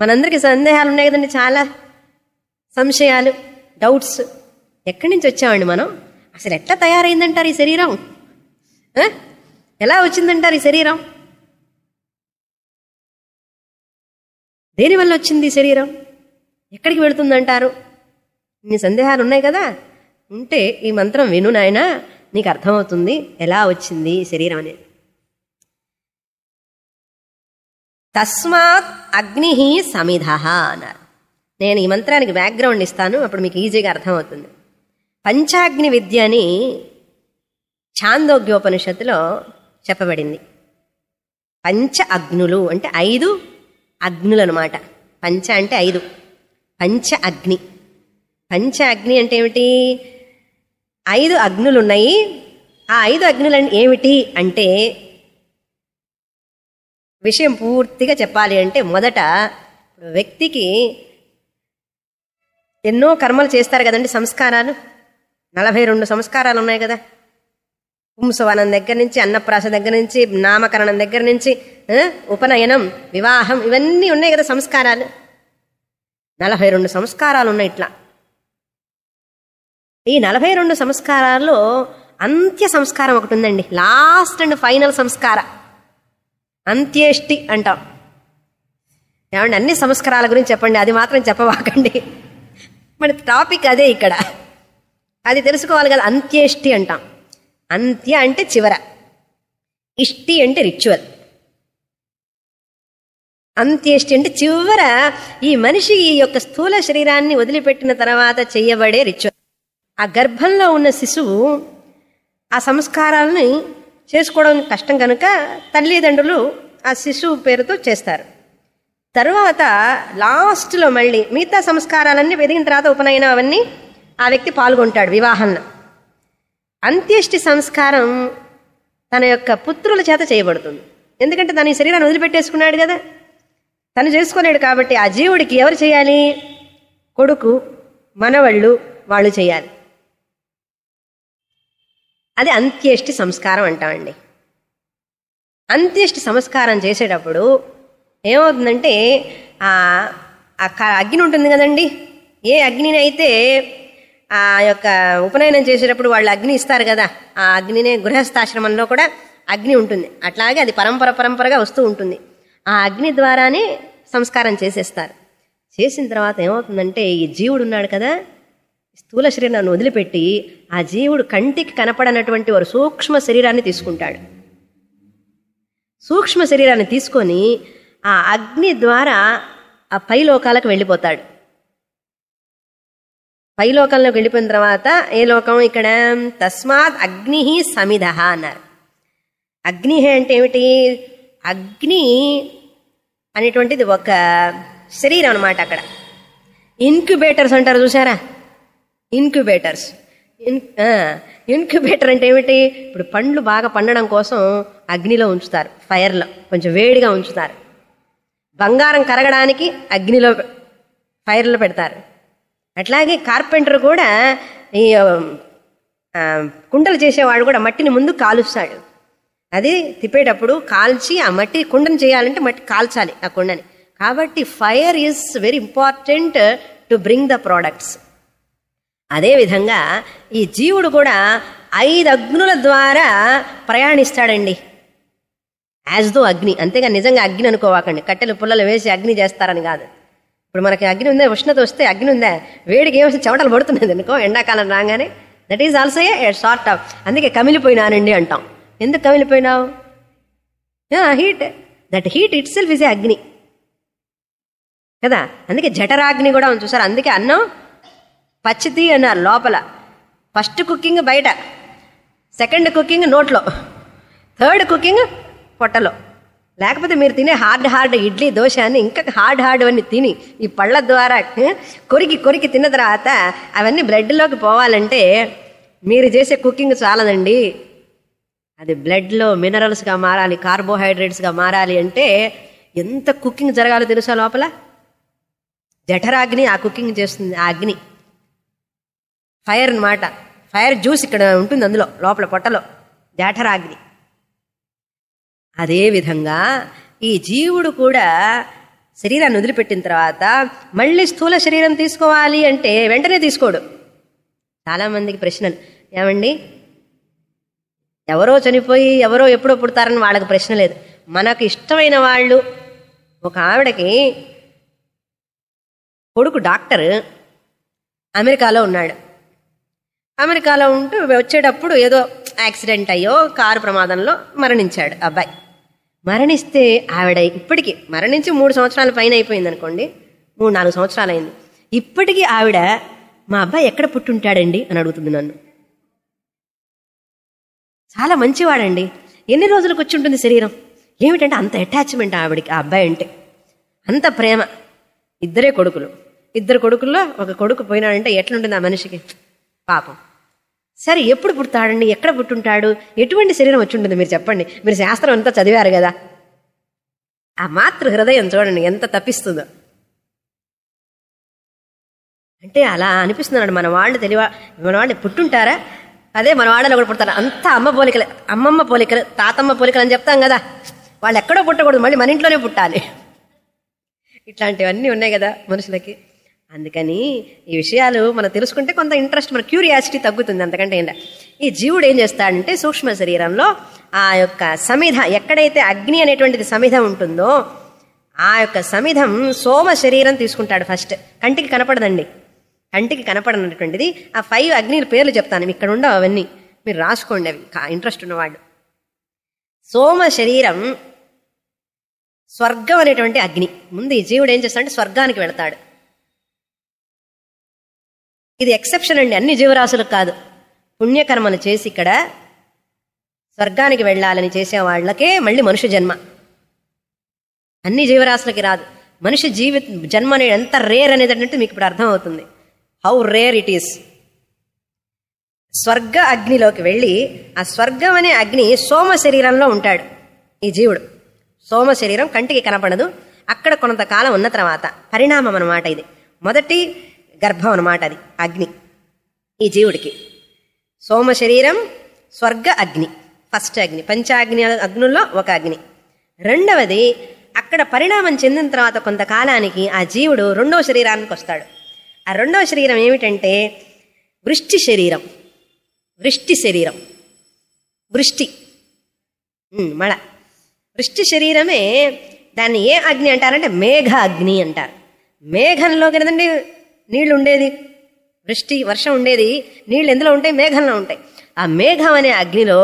మనందరికీ సందేహాలు ఉన్నాయి కదండి చాలా సంశయాలు డౌట్స్ ఎక్కడి నుంచి వచ్చామండి మనం అసలు ఎట్లా తయారైందంటారు ఈ శరీరం ఎలా వచ్చిందంటారు ఈ శరీరం దేనివల్ల వచ్చింది శరీరం ఎక్కడికి వెళుతుందంటారు ఇన్ని సందేహాలు ఉన్నాయి కదా ఉంటే ఈ మంత్రం విను నాయన నీకు అర్థమవుతుంది ఎలా వచ్చింది ఈ శరీరం అనేది తస్మాత్ అగ్ని సమిధ అన్నారు నేను ఈ మంత్రానికి బ్యాక్గ్రౌండ్ ఇస్తాను అప్పుడు మీకు ఈజీగా అర్థమవుతుంది పంచాగ్ని విద్య అని ఛాందోగ్యోపనిషత్తులో చెప్పబడింది పంచ అగ్నులు అంటే ఐదు అగ్నులు అనమాట పంచ అంటే ఐదు పంచ అగ్ని పంచ అగ్ని అంటే ఏమిటి ఐదు అగ్నులు ఉన్నాయి ఆ ఐదు అగ్నులు ఏమిటి అంటే విషయం పూర్తిగా చెప్పాలి అంటే మొదట వ్యక్తికి ఎన్నో కర్మలు చేస్తారు కదండి సంస్కారాలు నలభై రెండు సంస్కారాలు ఉన్నాయి కదా పుంసవనం దగ్గర నుంచి అన్నప్రాస దగ్గర నుంచి నామకరణం దగ్గర నుంచి ఉపనయనం వివాహం ఇవన్నీ ఉన్నాయి కదా సంస్కారాలు నలభై రెండు సంస్కారాలు ఉన్నాయి ఇట్లా ఈ నలభై రెండు సంస్కారాల్లో అంత్య సంస్కారం ఒకటి ఉందండి లాస్ట్ అండ్ ఫైనల్ సంస్కార అంత్యేష్టి అంటాం ఏమండి అన్ని సంస్కారాల గురించి చెప్పండి అది మాత్రం చెప్పవాకండి మన టాపిక్ అదే ఇక్కడ అది తెలుసుకోవాలి కదా అంత్యేష్టి అంటాం అంత్య అంటే చివర ఇష్టి అంటే రిచువల్ అంత్యేష్టి అంటే చివర ఈ మనిషి ఈ యొక్క స్థూల శరీరాన్ని వదిలిపెట్టిన తర్వాత చేయబడే రిచువల్ ఆ గర్భంలో ఉన్న శిశువు ఆ సంస్కారాలని చేసుకోవడం కష్టం కనుక తల్లిదండ్రులు ఆ శిశువు పేరుతో చేస్తారు తర్వాత లాస్ట్లో మళ్ళీ మిగతా సంస్కారాలన్నీ వెదిగిన తర్వాత ఉపనయనం అవన్నీ ఆ వ్యక్తి పాల్గొంటాడు వివాహంలో అంత్యష్టి సంస్కారం తన యొక్క పుత్రుల చేత చేయబడుతుంది ఎందుకంటే తన ఈ శరీరాన్ని వదిలిపెట్టేసుకున్నాడు కదా తను చేసుకోలేడు కాబట్టి ఆ జీవుడికి ఎవరు చేయాలి కొడుకు మనవళ్ళు వాళ్ళు చేయాలి అది అంత్యష్టి సంస్కారం అంటామండి అంత్యష్టి సంస్కారం చేసేటప్పుడు ఏమవుతుందంటే ఆ అగ్ని ఉంటుంది కదండి ఏ అగ్నినైతే అయితే ఆ యొక్క ఉపనయనం చేసేటప్పుడు వాళ్ళు అగ్ని ఇస్తారు కదా ఆ అగ్నినే గృహస్థాశ్రమంలో కూడా అగ్ని ఉంటుంది అట్లాగే అది పరంపర పరంపరగా వస్తూ ఉంటుంది ఆ అగ్ని ద్వారానే సంస్కారం చేసేస్తారు చేసిన తర్వాత ఏమవుతుందంటే ఈ జీవుడు ఉన్నాడు కదా స్థూల శరీరాన్ని వదిలిపెట్టి ఆ జీవుడు కంటికి కనపడనటువంటి వారు సూక్ష్మ శరీరాన్ని తీసుకుంటాడు సూక్ష్మ శరీరాన్ని తీసుకొని ఆ అగ్ని ద్వారా ఆ పైలోకాలకు వెళ్ళిపోతాడు పై లోకంలోకి వెళ్ళిపోయిన తర్వాత ఏ లోకం ఇక్కడ తస్మాత్ అగ్ని సమిధ అన్నారు అగ్ని అంటే ఏమిటి అగ్ని అనేటువంటిది ఒక శరీరం అనమాట అక్కడ ఇన్క్యుబేటర్స్ అంటారు చూసారా ఇన్క్యుబేటర్స్ ఇన్క్యుబేటర్ అంటే ఏమిటి ఇప్పుడు పండ్లు బాగా పండడం కోసం అగ్నిలో ఉంచుతారు ఫైర్లో కొంచెం వేడిగా ఉంచుతారు బంగారం కరగడానికి అగ్నిలో ఫైర్లో పెడతారు అట్లాగే కార్పెంటర్ కూడా ఈ కుండలు చేసేవాడు కూడా మట్టిని ముందు కాలుస్తాడు అది తిప్పేటప్పుడు కాల్చి ఆ మట్టి కుండను చేయాలంటే మట్టి కాల్చాలి ఆ కుండని కాబట్టి fire is very important to bring the products అదేవిధంగా ఈ జీవుడు కూడా ఐదు అగ్నుల ద్వారా ప్రయాణిస్తాడండి యాజ్ దో అగ్ని అంతేగా నిజంగా అగ్ని అనుకోవాకండి కట్టెలు పుల్లలు వేసి అగ్ని చేస్తారని కాదు ఇప్పుడు మనకి అగ్ని ఉందా ఉష్ణత వస్తే అగ్ని ఉందా వేడికి ఏమి చెమటలు పడుతున్నది అనుకో ఎండాకాలం రాగానే that is also a short of అందుకే కమిలిపోయినానండి అంటాం ఎందుకు కమిలిపోయినావు heat that heat itself is a అగ్ని కదా అందుకే జఠరాగ్ని కూడా ఉంది చూసారు అందుకే అన్నం పచ్చిది అన్నారు లోపల ఫస్ట్ కుకింగ్ బయట సెకండ్ కుకింగ్ నోట్లో థర్డ్ కుకింగ్ పొట్టలో లేకపోతే మీరు తినే హార్డ్ హార్డ్ ఇడ్లీ దోశ అని ఇంకా హార్డ్ హార్డ్ అని తిని ఈ పళ్ళ ద్వారా కొరికి కొరికి తిన్న తర్వాత అవన్నీ బ్లడ్లోకి పోవాలంటే మీరు చేసే కుకింగ్ చాలదండి అది బ్లడ్లో మినరల్స్గా మారాలి కార్బోహైడ్రేట్స్గా మారాలి అంటే ఎంత కుకింగ్ జరగాలో తెలుసా లోపల జఠరాగ్ని ఆ కుకింగ్ చేస్తుంది ఆ అగ్ని ఫైర్ అనమాట ఫైర్ జ్యూస్ ఇక్కడ ఉంటుంది అందులో లోపల పొట్టలో జఠరాగ్ని అదేవిధంగా ఈ జీవుడు కూడా శరీరాన్ని వదిలిపెట్టిన తర్వాత మళ్ళీ స్థూల శరీరం తీసుకోవాలి అంటే వెంటనే తీసుకోడు చాలామందికి ప్రశ్నలు ఏమండి ఎవరో చనిపోయి ఎవరో ఎప్పుడో పుడతారని వాళ్ళకి ప్రశ్న లేదు మనకు ఇష్టమైన వాళ్ళు ఒక ఆవిడకి కొడుకు డాక్టర్ అమెరికాలో ఉన్నాడు అమెరికాలో ఉంటూ వచ్చేటప్పుడు ఏదో యాక్సిడెంట్ అయ్యో కారు ప్రమాదంలో మరణించాడు అబ్బాయి మరణిస్తే ఆవిడ ఇప్పటికీ మరణించి మూడు సంవత్సరాల పైన అయిపోయింది అనుకోండి మూడు నాలుగు సంవత్సరాలు అయింది ఇప్పటికీ ఆవిడ మా అబ్బాయి ఎక్కడ పుట్టుంటాడండి అని అడుగుతుంది నన్ను చాలా మంచివాడండి ఎన్ని రోజులకు వచ్చి ఉంటుంది శరీరం ఏమిటంటే అంత అటాచ్మెంట్ ఆవిడకి ఆ అబ్బాయి అంటే అంత ప్రేమ ఇద్దరే కొడుకులు ఇద్దరు కొడుకుల్లో ఒక కొడుకు పోయినాడంటే ఎట్లుంటుంది ఆ మనిషికి పాపం సరే ఎప్పుడు పుడతాడండి ఎక్కడ పుట్టుంటాడు ఎటువంటి శరీరం వచ్చి ఉంటుంది మీరు చెప్పండి మీరు శాస్త్రం అంతా చదివారు కదా ఆ మాతృ హృదయం చూడండి ఎంత తప్పిస్తుందో అంటే అలా అనిపిస్తున్నాడు మన వాళ్ళు తెలివా మన వాళ్ళు పుట్టుంటారా అదే మన వాళ్ళలో కూడా పుడతారు అంతా అమ్మ పోలికలు అమ్మమ్మ పోలికలు తాతమ్మ పోలికలు అని చెప్తాం కదా వాళ్ళు ఎక్కడో పుట్టకూడదు మళ్ళీ మన ఇంట్లోనే పుట్టాలి ఇట్లాంటివన్నీ ఉన్నాయి కదా మనుషులకి అందుకని ఈ విషయాలు మనం తెలుసుకుంటే కొంత ఇంట్రెస్ట్ మన క్యూరియాసిటీ తగ్గుతుంది అంతకంటే ఏంట ఈ జీవుడు ఏం చేస్తాడంటే సూక్ష్మ శరీరంలో ఆ యొక్క సమిధ ఎక్కడైతే అగ్ని అనేటువంటిది సమిధ ఉంటుందో ఆ యొక్క సమిధం సోమ శరీరం తీసుకుంటాడు ఫస్ట్ కంటికి కనపడదండి కంటికి కనపడనటువంటిది ఆ ఫైవ్ అగ్నిల పేర్లు చెప్తాను ఇక్కడ ఉండవు అవన్నీ మీరు రాసుకోండి అవి ఇంట్రెస్ట్ ఉన్నవాడు సోమ శరీరం స్వర్గం అనేటువంటి అగ్ని ముందు ఈ జీవుడు ఏం చేస్తాడంటే స్వర్గానికి వెళతాడు ఇది ఎక్సెప్షన్ అండి అన్ని జీవరాశులకు కాదు పుణ్యకర్మలు చేసి ఇక్కడ స్వర్గానికి వెళ్ళాలని చేసే వాళ్ళకే మళ్ళీ మనుష్య జన్మ అన్ని జీవరాశులకి రాదు మనిషి జీవి జన్మ అనేది ఎంత రేర్ అనేది అంటే మీకు ఇప్పుడు అర్థం అవుతుంది హౌ రేర్ ఇట్ ఈస్ స్వర్గ అగ్నిలోకి వెళ్ళి ఆ స్వర్గం అనే అగ్ని సోమ శరీరంలో ఉంటాడు ఈ జీవుడు సోమ శరీరం కంటికి కనపడదు అక్కడ కొంతకాలం ఉన్న తర్వాత పరిణామం అనమాట ఇది మొదటి గర్భం అనమాట అది అగ్ని ఈ జీవుడికి సోమ శరీరం స్వర్గ అగ్ని ఫస్ట్ అగ్ని పంచాగ్ని అగ్నుల్లో ఒక అగ్ని రెండవది అక్కడ పరిణామం చెందిన తర్వాత కొంతకాలానికి ఆ జీవుడు రెండవ శరీరానికి వస్తాడు ఆ రెండవ శరీరం ఏమిటంటే వృష్టి శరీరం వృష్టి శరీరం వృష్టి మళ వృష్టి శరీరమే దాన్ని ఏ అగ్ని అంటారంటే మేఘ అగ్ని అంటారు మేఘంలో కదండి నీళ్ళు ఉండేది వృష్టి వర్షం ఉండేది నీళ్ళు ఎందులో ఉంటాయి మేఘంలో ఉంటాయి ఆ మేఘం అనే అగ్నిలో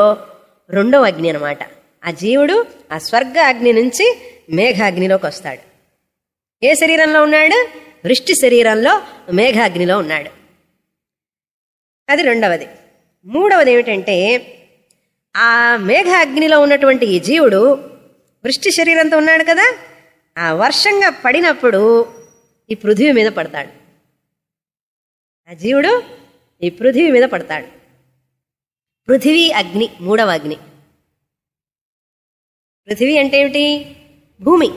రెండవ అగ్ని అనమాట ఆ జీవుడు ఆ స్వర్గ అగ్ని నుంచి మేఘ అగ్నిలోకి వస్తాడు ఏ శరీరంలో ఉన్నాడు వృష్టి శరీరంలో మేఘాగ్నిలో ఉన్నాడు అది రెండవది మూడవది ఏమిటంటే ఆ మేఘ అగ్నిలో ఉన్నటువంటి ఈ జీవుడు వృష్టి శరీరంతో ఉన్నాడు కదా ఆ వర్షంగా పడినప్పుడు ఈ పృథివీ మీద పడతాడు ఆ జీవుడు ఈ పృథివీ మీద పడతాడు పృథివీ అగ్ని మూడవ అగ్ని పృథివీ అంటే ఏమిటి భూమి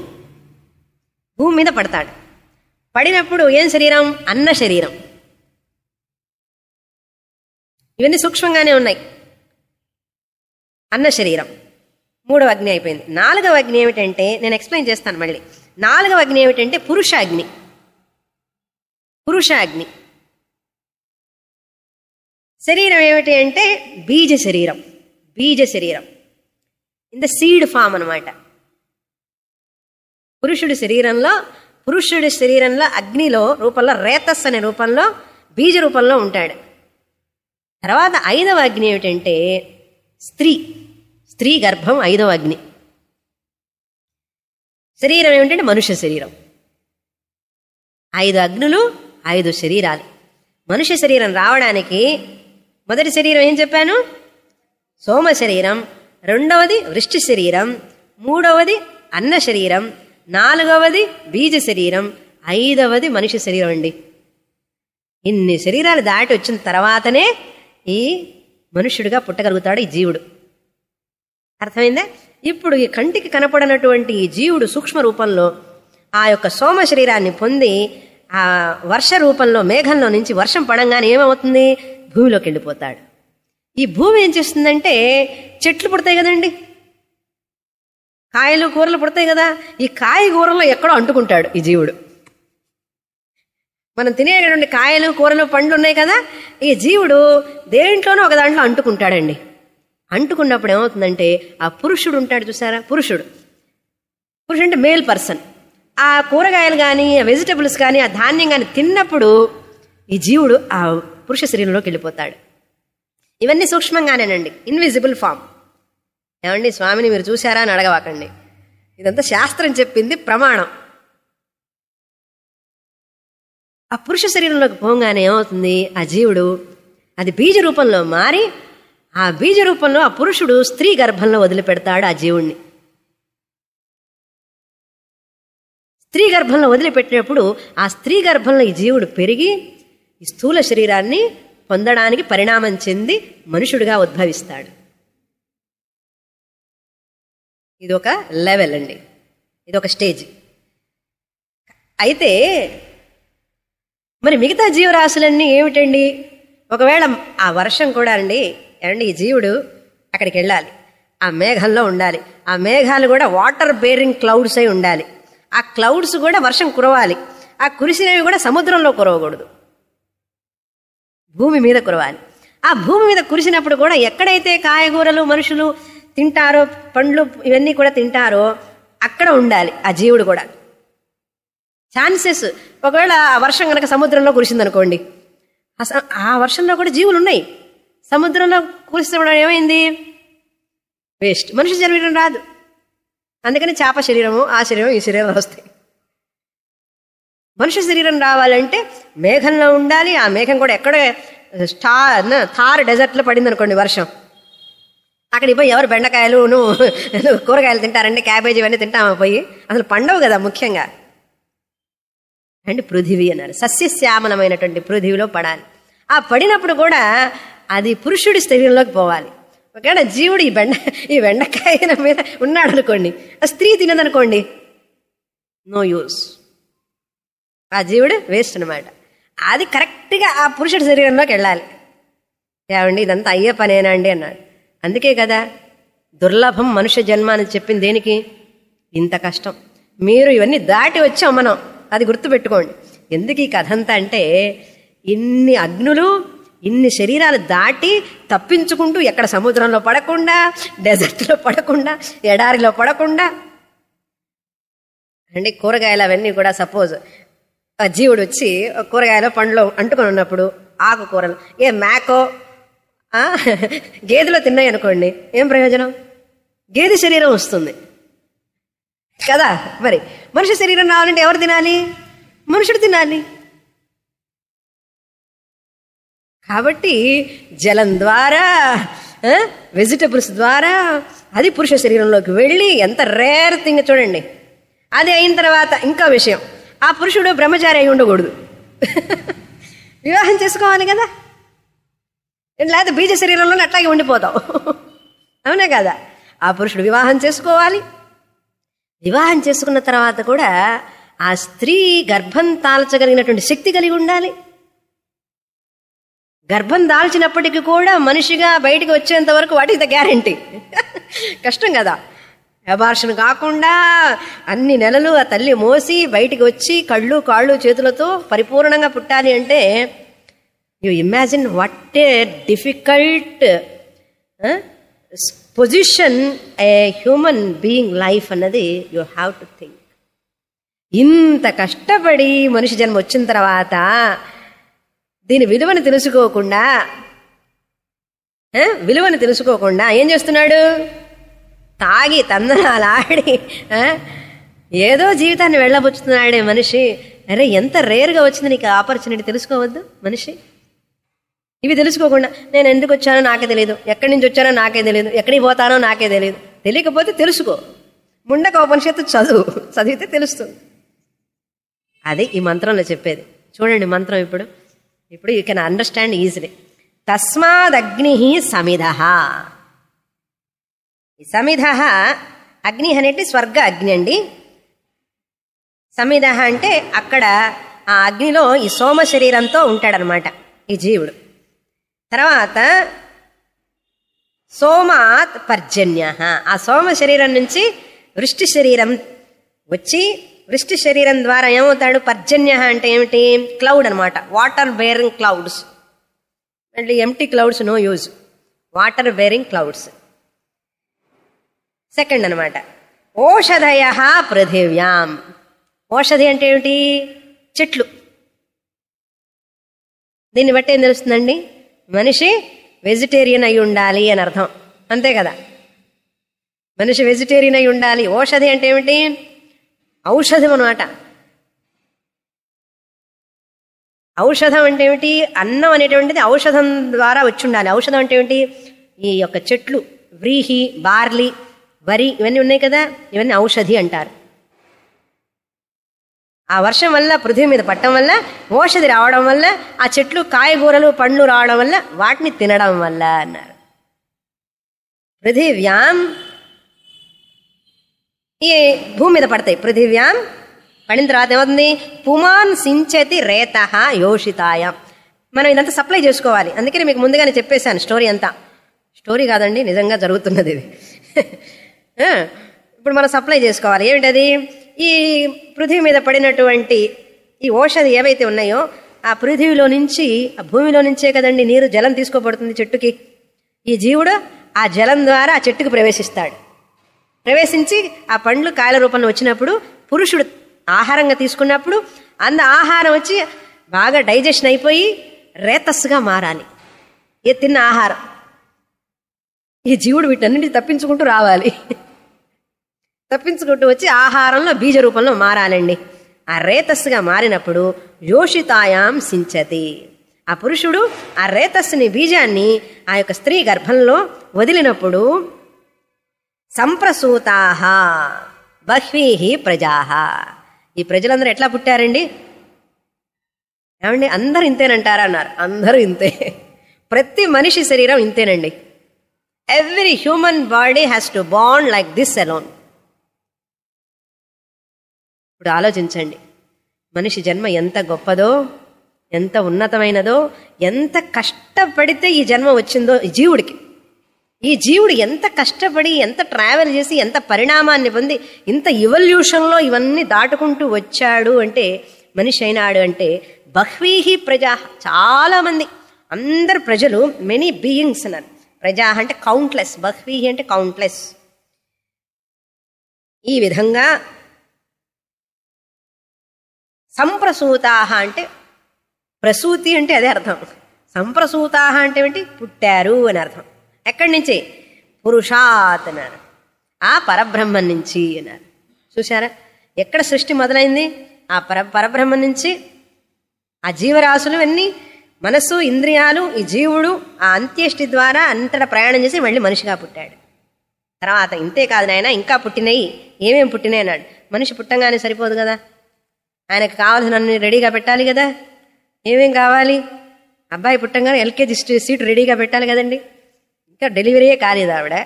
భూమి మీద పడతాడు పడినప్పుడు ఏం శరీరం అన్న శరీరం ఇవన్నీ సూక్ష్మంగానే ఉన్నాయి అన్న శరీరం మూడవ అగ్ని అయిపోయింది నాలుగవ అగ్ని ఏమిటంటే నేను ఎక్స్ప్లెయిన్ చేస్తాను మళ్ళీ నాలుగవ అగ్ని ఏమిటంటే పురుష అగ్ని పురుష అగ్ని శరీరం ఏమిటి అంటే బీజ శరీరం బీజ శరీరం ఇంత సీడ్ ఫామ్ అనమాట పురుషుడి శరీరంలో పురుషుడి శరీరంలో అగ్నిలో రూపంలో రేతస్ అనే రూపంలో బీజ రూపంలో ఉంటాడు తర్వాత ఐదవ అగ్ని ఏమిటంటే స్త్రీ స్త్రీ గర్భం ఐదవ అగ్ని శరీరం ఏమిటంటే మనుష్య శరీరం ఐదు అగ్నులు ఐదు శరీరాలు మనుష్య శరీరం రావడానికి మొదటి శరీరం ఏం చెప్పాను సోమ శరీరం రెండవది వృష్టి శరీరం మూడవది అన్న శరీరం నాలుగవది బీజ శరీరం ఐదవది మనిషి శరీరం అండి ఇన్ని శరీరాలు దాటి వచ్చిన తర్వాతనే ఈ మనుష్యుడిగా పుట్టగలుగుతాడు ఈ జీవుడు అర్థమైందా ఇప్పుడు ఈ కంటికి కనపడనటువంటి ఈ జీవుడు సూక్ష్మ రూపంలో ఆ యొక్క సోమ శరీరాన్ని పొంది ఆ వర్ష రూపంలో మేఘంలో నుంచి వర్షం పడంగానే ఏమవుతుంది భూమిలోకి వెళ్ళిపోతాడు ఈ భూమి ఏం చేస్తుందంటే చెట్లు పుడతాయి కదండి కాయలు కూరలు పుడతాయి కదా ఈ కాయగూరలో ఎక్కడో అంటుకుంటాడు ఈ జీవుడు మనం తినేటువంటి కాయలు కూరలు పండ్లు ఉన్నాయి కదా ఈ జీవుడు దేంట్లోనూ ఒక దాంట్లో అంటుకుంటాడండి అంటుకున్నప్పుడు ఏమవుతుందంటే ఆ పురుషుడు ఉంటాడు చూసారా పురుషుడు పురుషుడు అంటే మేల్ పర్సన్ ఆ కూరగాయలు కానీ ఆ వెజిటబుల్స్ కానీ ఆ ధాన్యం కానీ తిన్నప్పుడు ఈ జీవుడు ఆ పురుష శరీరంలోకి వెళ్ళిపోతాడు ఇవన్నీ సూక్ష్మంగానేనండి ఇన్విజిబుల్ ఫామ్ ఏమండి స్వామిని మీరు చూశారా అని అడగవాకండి ఇదంతా శాస్త్రం చెప్పింది ప్రమాణం ఆ పురుష శరీరంలోకి పోగానే ఏమవుతుంది ఆ జీవుడు అది బీజ రూపంలో మారి ఆ బీజ రూపంలో ఆ పురుషుడు స్త్రీ గర్భంలో వదిలిపెడతాడు ఆ జీవుణ్ణి స్త్రీ గర్భంలో వదిలిపెట్టినప్పుడు ఆ స్త్రీ గర్భంలో ఈ జీవుడు పెరిగి ఈ స్థూల శరీరాన్ని పొందడానికి పరిణామం చెంది మనుషుడుగా ఉద్భవిస్తాడు ఇది ఒక లెవెల్ అండి ఇది ఒక స్టేజ్ అయితే మరి మిగతా జీవరాశులన్నీ ఏమిటండి ఒకవేళ ఆ వర్షం కూడా అండి ఏమండి ఈ జీవుడు అక్కడికి వెళ్ళాలి ఆ మేఘంలో ఉండాలి ఆ మేఘాలు కూడా వాటర్ బేరింగ్ క్లౌడ్స్ అయి ఉండాలి ఆ క్లౌడ్స్ కూడా వర్షం కురవాలి ఆ కురిసినవి కూడా సముద్రంలో కురవకూడదు భూమి మీద కురవాలి ఆ భూమి మీద కురిసినప్పుడు కూడా ఎక్కడైతే కాయగూరలు మనుషులు తింటారో పండ్లు ఇవన్నీ కూడా తింటారో అక్కడ ఉండాలి ఆ జీవుడు కూడా ఛాన్సెస్ ఒకవేళ ఆ వర్షం కనుక సముద్రంలో కురిసిందనుకోండి ఆ వర్షంలో కూడా జీవులు ఉన్నాయి సముద్రంలో కురిసిన ఏమైంది వేస్ట్ మనిషి జన్మించడం రాదు అందుకని చేప శరీరము ఆ శరీరం ఈ శరీరం వస్తాయి మనుష్య శరీరం రావాలంటే మేఘంలో ఉండాలి ఆ మేఘం కూడా ఎక్కడ స్టార్ థార్ డెజర్ట్లో పడింది అనుకోండి వర్షం అక్కడికి పోయి ఎవరు బెండకాయలు నువ్వు కూరగాయలు తింటారండి క్యాబేజీ ఇవన్నీ తింటాము పోయి అసలు పండవు కదా ముఖ్యంగా అండ్ పృథివీ అన్నారు సస్యశ్యామలమైనటువంటి పృథివీలో పడాలి ఆ పడినప్పుడు కూడా అది పురుషుడి శరీరంలోకి పోవాలి ఒకవేళ జీవుడు ఈ బెండ ఈ బెండకాయ మీద ఉన్నాడు అనుకోండి ఆ స్త్రీ తినదనుకోండి నో యూస్ ఆ జీవుడు వేస్ట్ అనమాట అది కరెక్ట్గా ఆ పురుషుడి శరీరంలోకి వెళ్ళాలి ఏమండి ఇదంతా అయ్యే పనేనా అండి అన్నాడు అందుకే కదా దుర్లభం మనుష్య జన్మ అని చెప్పింది దేనికి ఇంత కష్టం మీరు ఇవన్నీ దాటి వచ్చాం మనం అది గుర్తుపెట్టుకోండి ఎందుకు ఈ కథ అంతా అంటే ఇన్ని అగ్నులు ఇన్ని శరీరాలు దాటి తప్పించుకుంటూ ఎక్కడ సముద్రంలో పడకుండా డెజర్ట్లో పడకుండా ఎడారిలో పడకుండా అండి కూరగాయలు అవన్నీ కూడా సపోజ్ జీవుడు వచ్చి కూరగాయలు పండ్లు అంటుకొని ఉన్నప్పుడు ఆకుకూరలు ఏ మేకో గేదెలో తిన్నాయి అనుకోండి ఏం ప్రయోజనం గేదె శరీరం వస్తుంది కదా మరి మనిషి శరీరం రావాలంటే ఎవరు తినాలి మనుషుడు తినాలి కాబట్టి జలం ద్వారా వెజిటబుల్స్ ద్వారా అది పురుష శరీరంలోకి వెళ్ళి ఎంత రేర్ థింగ్ చూడండి అది అయిన తర్వాత ఇంకో విషయం ఆ పురుషుడు బ్రహ్మచారి అయి ఉండకూడదు వివాహం చేసుకోవాలి కదా లేదా బీజ శరీరంలో అట్లాగే ఉండిపోతాం అవునా కదా ఆ పురుషుడు వివాహం చేసుకోవాలి వివాహం చేసుకున్న తర్వాత కూడా ఆ స్త్రీ గర్భం తాల్చగలిగినటువంటి శక్తి కలిగి ఉండాలి గర్భం దాల్చినప్పటికీ కూడా మనిషిగా బయటకు వచ్చేంత వరకు వాటి ద గ్యారంటీ కష్టం కదా అబార్షన్ కాకుండా అన్ని నెలలు ఆ తల్లి మోసి బయటికి వచ్చి కళ్ళు కాళ్ళు చేతులతో పరిపూర్ణంగా పుట్టాలి అంటే you imagine what a difficult position a human being life అన్నది యు హ్యావ్ టు థింక్ ఇంత కష్టపడి మనిషి జన్మ వచ్చిన తర్వాత దీని విలువను తెలుసుకోకుండా విలువను తెలుసుకోకుండా ఏం చేస్తున్నాడు తాగి తందనాలాడి ఏదో జీవితాన్ని వెళ్ళబుచ్చుతున్నాడే మనిషి అరే ఎంత రేర్గా వచ్చింది నీకు ఆపర్చునిటీ తెలుసుకోవద్దు మనిషి ఇవి తెలుసుకోకుండా నేను ఎందుకు వచ్చానో నాకే తెలియదు ఎక్కడి నుంచి వచ్చానో నాకే తెలియదు ఎక్కడికి పోతానో నాకే తెలియదు తెలియకపోతే తెలుసుకో ముండక ఉపనిషత్తు చదువు చదివితే తెలుస్తుంది అది ఈ మంత్రంలో చెప్పేది చూడండి మంత్రం ఇప్పుడు ఇప్పుడు యూ కెన్ అండర్స్టాండ్ ఈజీలీ తస్మాదగ్ని సమిధ సమిధ అగ్ని అనేది స్వర్గ అగ్ని అండి సమిధ అంటే అక్కడ ఆ అగ్నిలో ఈ సోమ శరీరంతో ఉంటాడనమాట ఈ జీవుడు తర్వాత సోమాత్ పర్జన్య ఆ సోమ శరీరం నుంచి వృష్టి శరీరం వచ్చి వృష్టి శరీరం ద్వారా ఏమవుతాడు పర్జన్య అంటే ఏమిటి క్లౌడ్ అనమాట వాటర్ వేరింగ్ క్లౌడ్స్ అంటే empty clouds no use water bearing clouds second అనమాట ఓషధయ పృథివ్యాం ఓషధి అంటే ఏమిటి చెట్లు దీన్ని బట్టి ఏం తెలుస్తుందండి మనిషి వెజిటేరియన్ అయి ఉండాలి అని అర్థం అంతే కదా మనిషి వెజిటేరియన్ అయి ఉండాలి ఓషధి అంటే ఏమిటి ఔషధం అనమాట ఔషధం అంటే ఏమిటి అన్నం అనేటువంటిది ఔషధం ద్వారా వచ్చి ఉండాలి ఔషధం అంటే ఏమిటి ఈ యొక్క చెట్లు వ్రీహి బార్లీ వరి ఇవన్నీ ఉన్నాయి కదా ఇవన్నీ ఔషధి అంటారు ఆ వర్షం వల్ల పృథ్వీ మీద పట్టడం వల్ల ఔషధి రావడం వల్ల ఆ చెట్లు కాయగూరలు పండ్లు రావడం వల్ల వాటిని తినడం వల్ల అన్నారు పృథివ్యాం ఈ భూమి మీద పడతాయి పృథివ్యాం పడిన తర్వాత ఏమవుతుంది పుమాన్ సించతి రేత యోషితాయ మనం ఇదంతా సప్లై చేసుకోవాలి అందుకని మీకు ముందుగానే చెప్పేశాను స్టోరీ అంతా స్టోరీ కాదండి నిజంగా జరుగుతున్నది ఇది ఇప్పుడు మనం సప్లై చేసుకోవాలి ఏమిటది ఈ పృథివీ మీద పడినటువంటి ఈ ఓషధి ఏవైతే ఉన్నాయో ఆ పృథివీలో నుంచి ఆ భూమిలో నుంచే కదండి నీరు జలం తీసుకోబడుతుంది చెట్టుకి ఈ జీవుడు ఆ జలం ద్వారా ఆ చెట్టుకు ప్రవేశిస్తాడు ప్రవేశించి ఆ పండ్లు కాయల రూపంలో వచ్చినప్పుడు పురుషుడు ఆహారంగా తీసుకున్నప్పుడు అంద ఆహారం వచ్చి బాగా డైజెషన్ అయిపోయి రేతస్సుగా మారాలి ఏ తిన్న ఆహారం ఈ జీవుడు వీటన్నింటి తప్పించుకుంటూ రావాలి తప్పించుకుంటూ వచ్చి ఆహారంలో బీజ రూపంలో మారాలండి ఆ రేతస్సుగా మారినప్పుడు యోషితాయాం సించతి ఆ పురుషుడు ఆ రేతస్సుని బీజాన్ని ఆ యొక్క స్త్రీ గర్భంలో వదిలినప్పుడు సంప్రసూతాహ బహ్వీహి ప్రజాహ ఈ ప్రజలందరూ ఎట్లా పుట్టారండి ఏమండి అందరు ఇంతేనంటారా అన్నారు అందరూ ఇంతే ప్రతి మనిషి శరీరం ఇంతేనండి every human body has to bond like this alone ఇప్పుడు ఆలోచించండి మనిషి జన్మ ఎంత గొప్పదో ఎంత ఉన్నతమైనదో ఎంత కష్టపడితే ఈ జన్మ వచ్చిందో ఈ జీవుడికి ఈ జీవుడు ఎంత కష్టపడి ఎంత ట్రావెల్ చేసి ఎంత పరిణామాన్ని పొంది ఇంత ఇవల్యూషన్లో ఇవన్నీ దాటుకుంటూ వచ్చాడు అంటే మనిషి అయినాడు అంటే బహ్వీహి ప్రజా చాలామంది అందరు ప్రజలు మెనీ బీయింగ్స్ అన్నారు ప్రజా అంటే కౌంట్లెస్ బహ్వీహి అంటే కౌంట్లెస్ ఈ విధంగా సంప్రసూతాహ అంటే ప్రసూతి అంటే అదే అర్థం సంప్రసూతాహ అంటే ఏంటి పుట్టారు అని అర్థం ఎక్కడి నుంచి పురుషాత్ అన్నారు ఆ పరబ్రహ్మం నుంచి అన్నారు చూశారా ఎక్కడ సృష్టి మొదలైంది ఆ పర పరబ్రహ్మం నుంచి ఆ జీవరాశులు అన్నీ మనస్సు ఇంద్రియాలు ఈ జీవుడు ఆ అంత్యష్టి ద్వారా అంతటా ప్రయాణం చేసి మళ్ళీ మనిషిగా పుట్టాడు తర్వాత ఇంతే కాదు నాయన ఇంకా పుట్టినాయి ఏమేమి పుట్టినాయి అన్నాడు మనిషి పుట్టంగానే సరిపోదు కదా ఆయనకు కావాల్సిన రెడీగా పెట్టాలి కదా ఏమేం కావాలి అబ్బాయి పుట్టంగానే ఎల్కేజీ సీటు రెడీగా పెట్టాలి కదండి ఇంకా డెలివరీయే కాలేదు ఆవిడ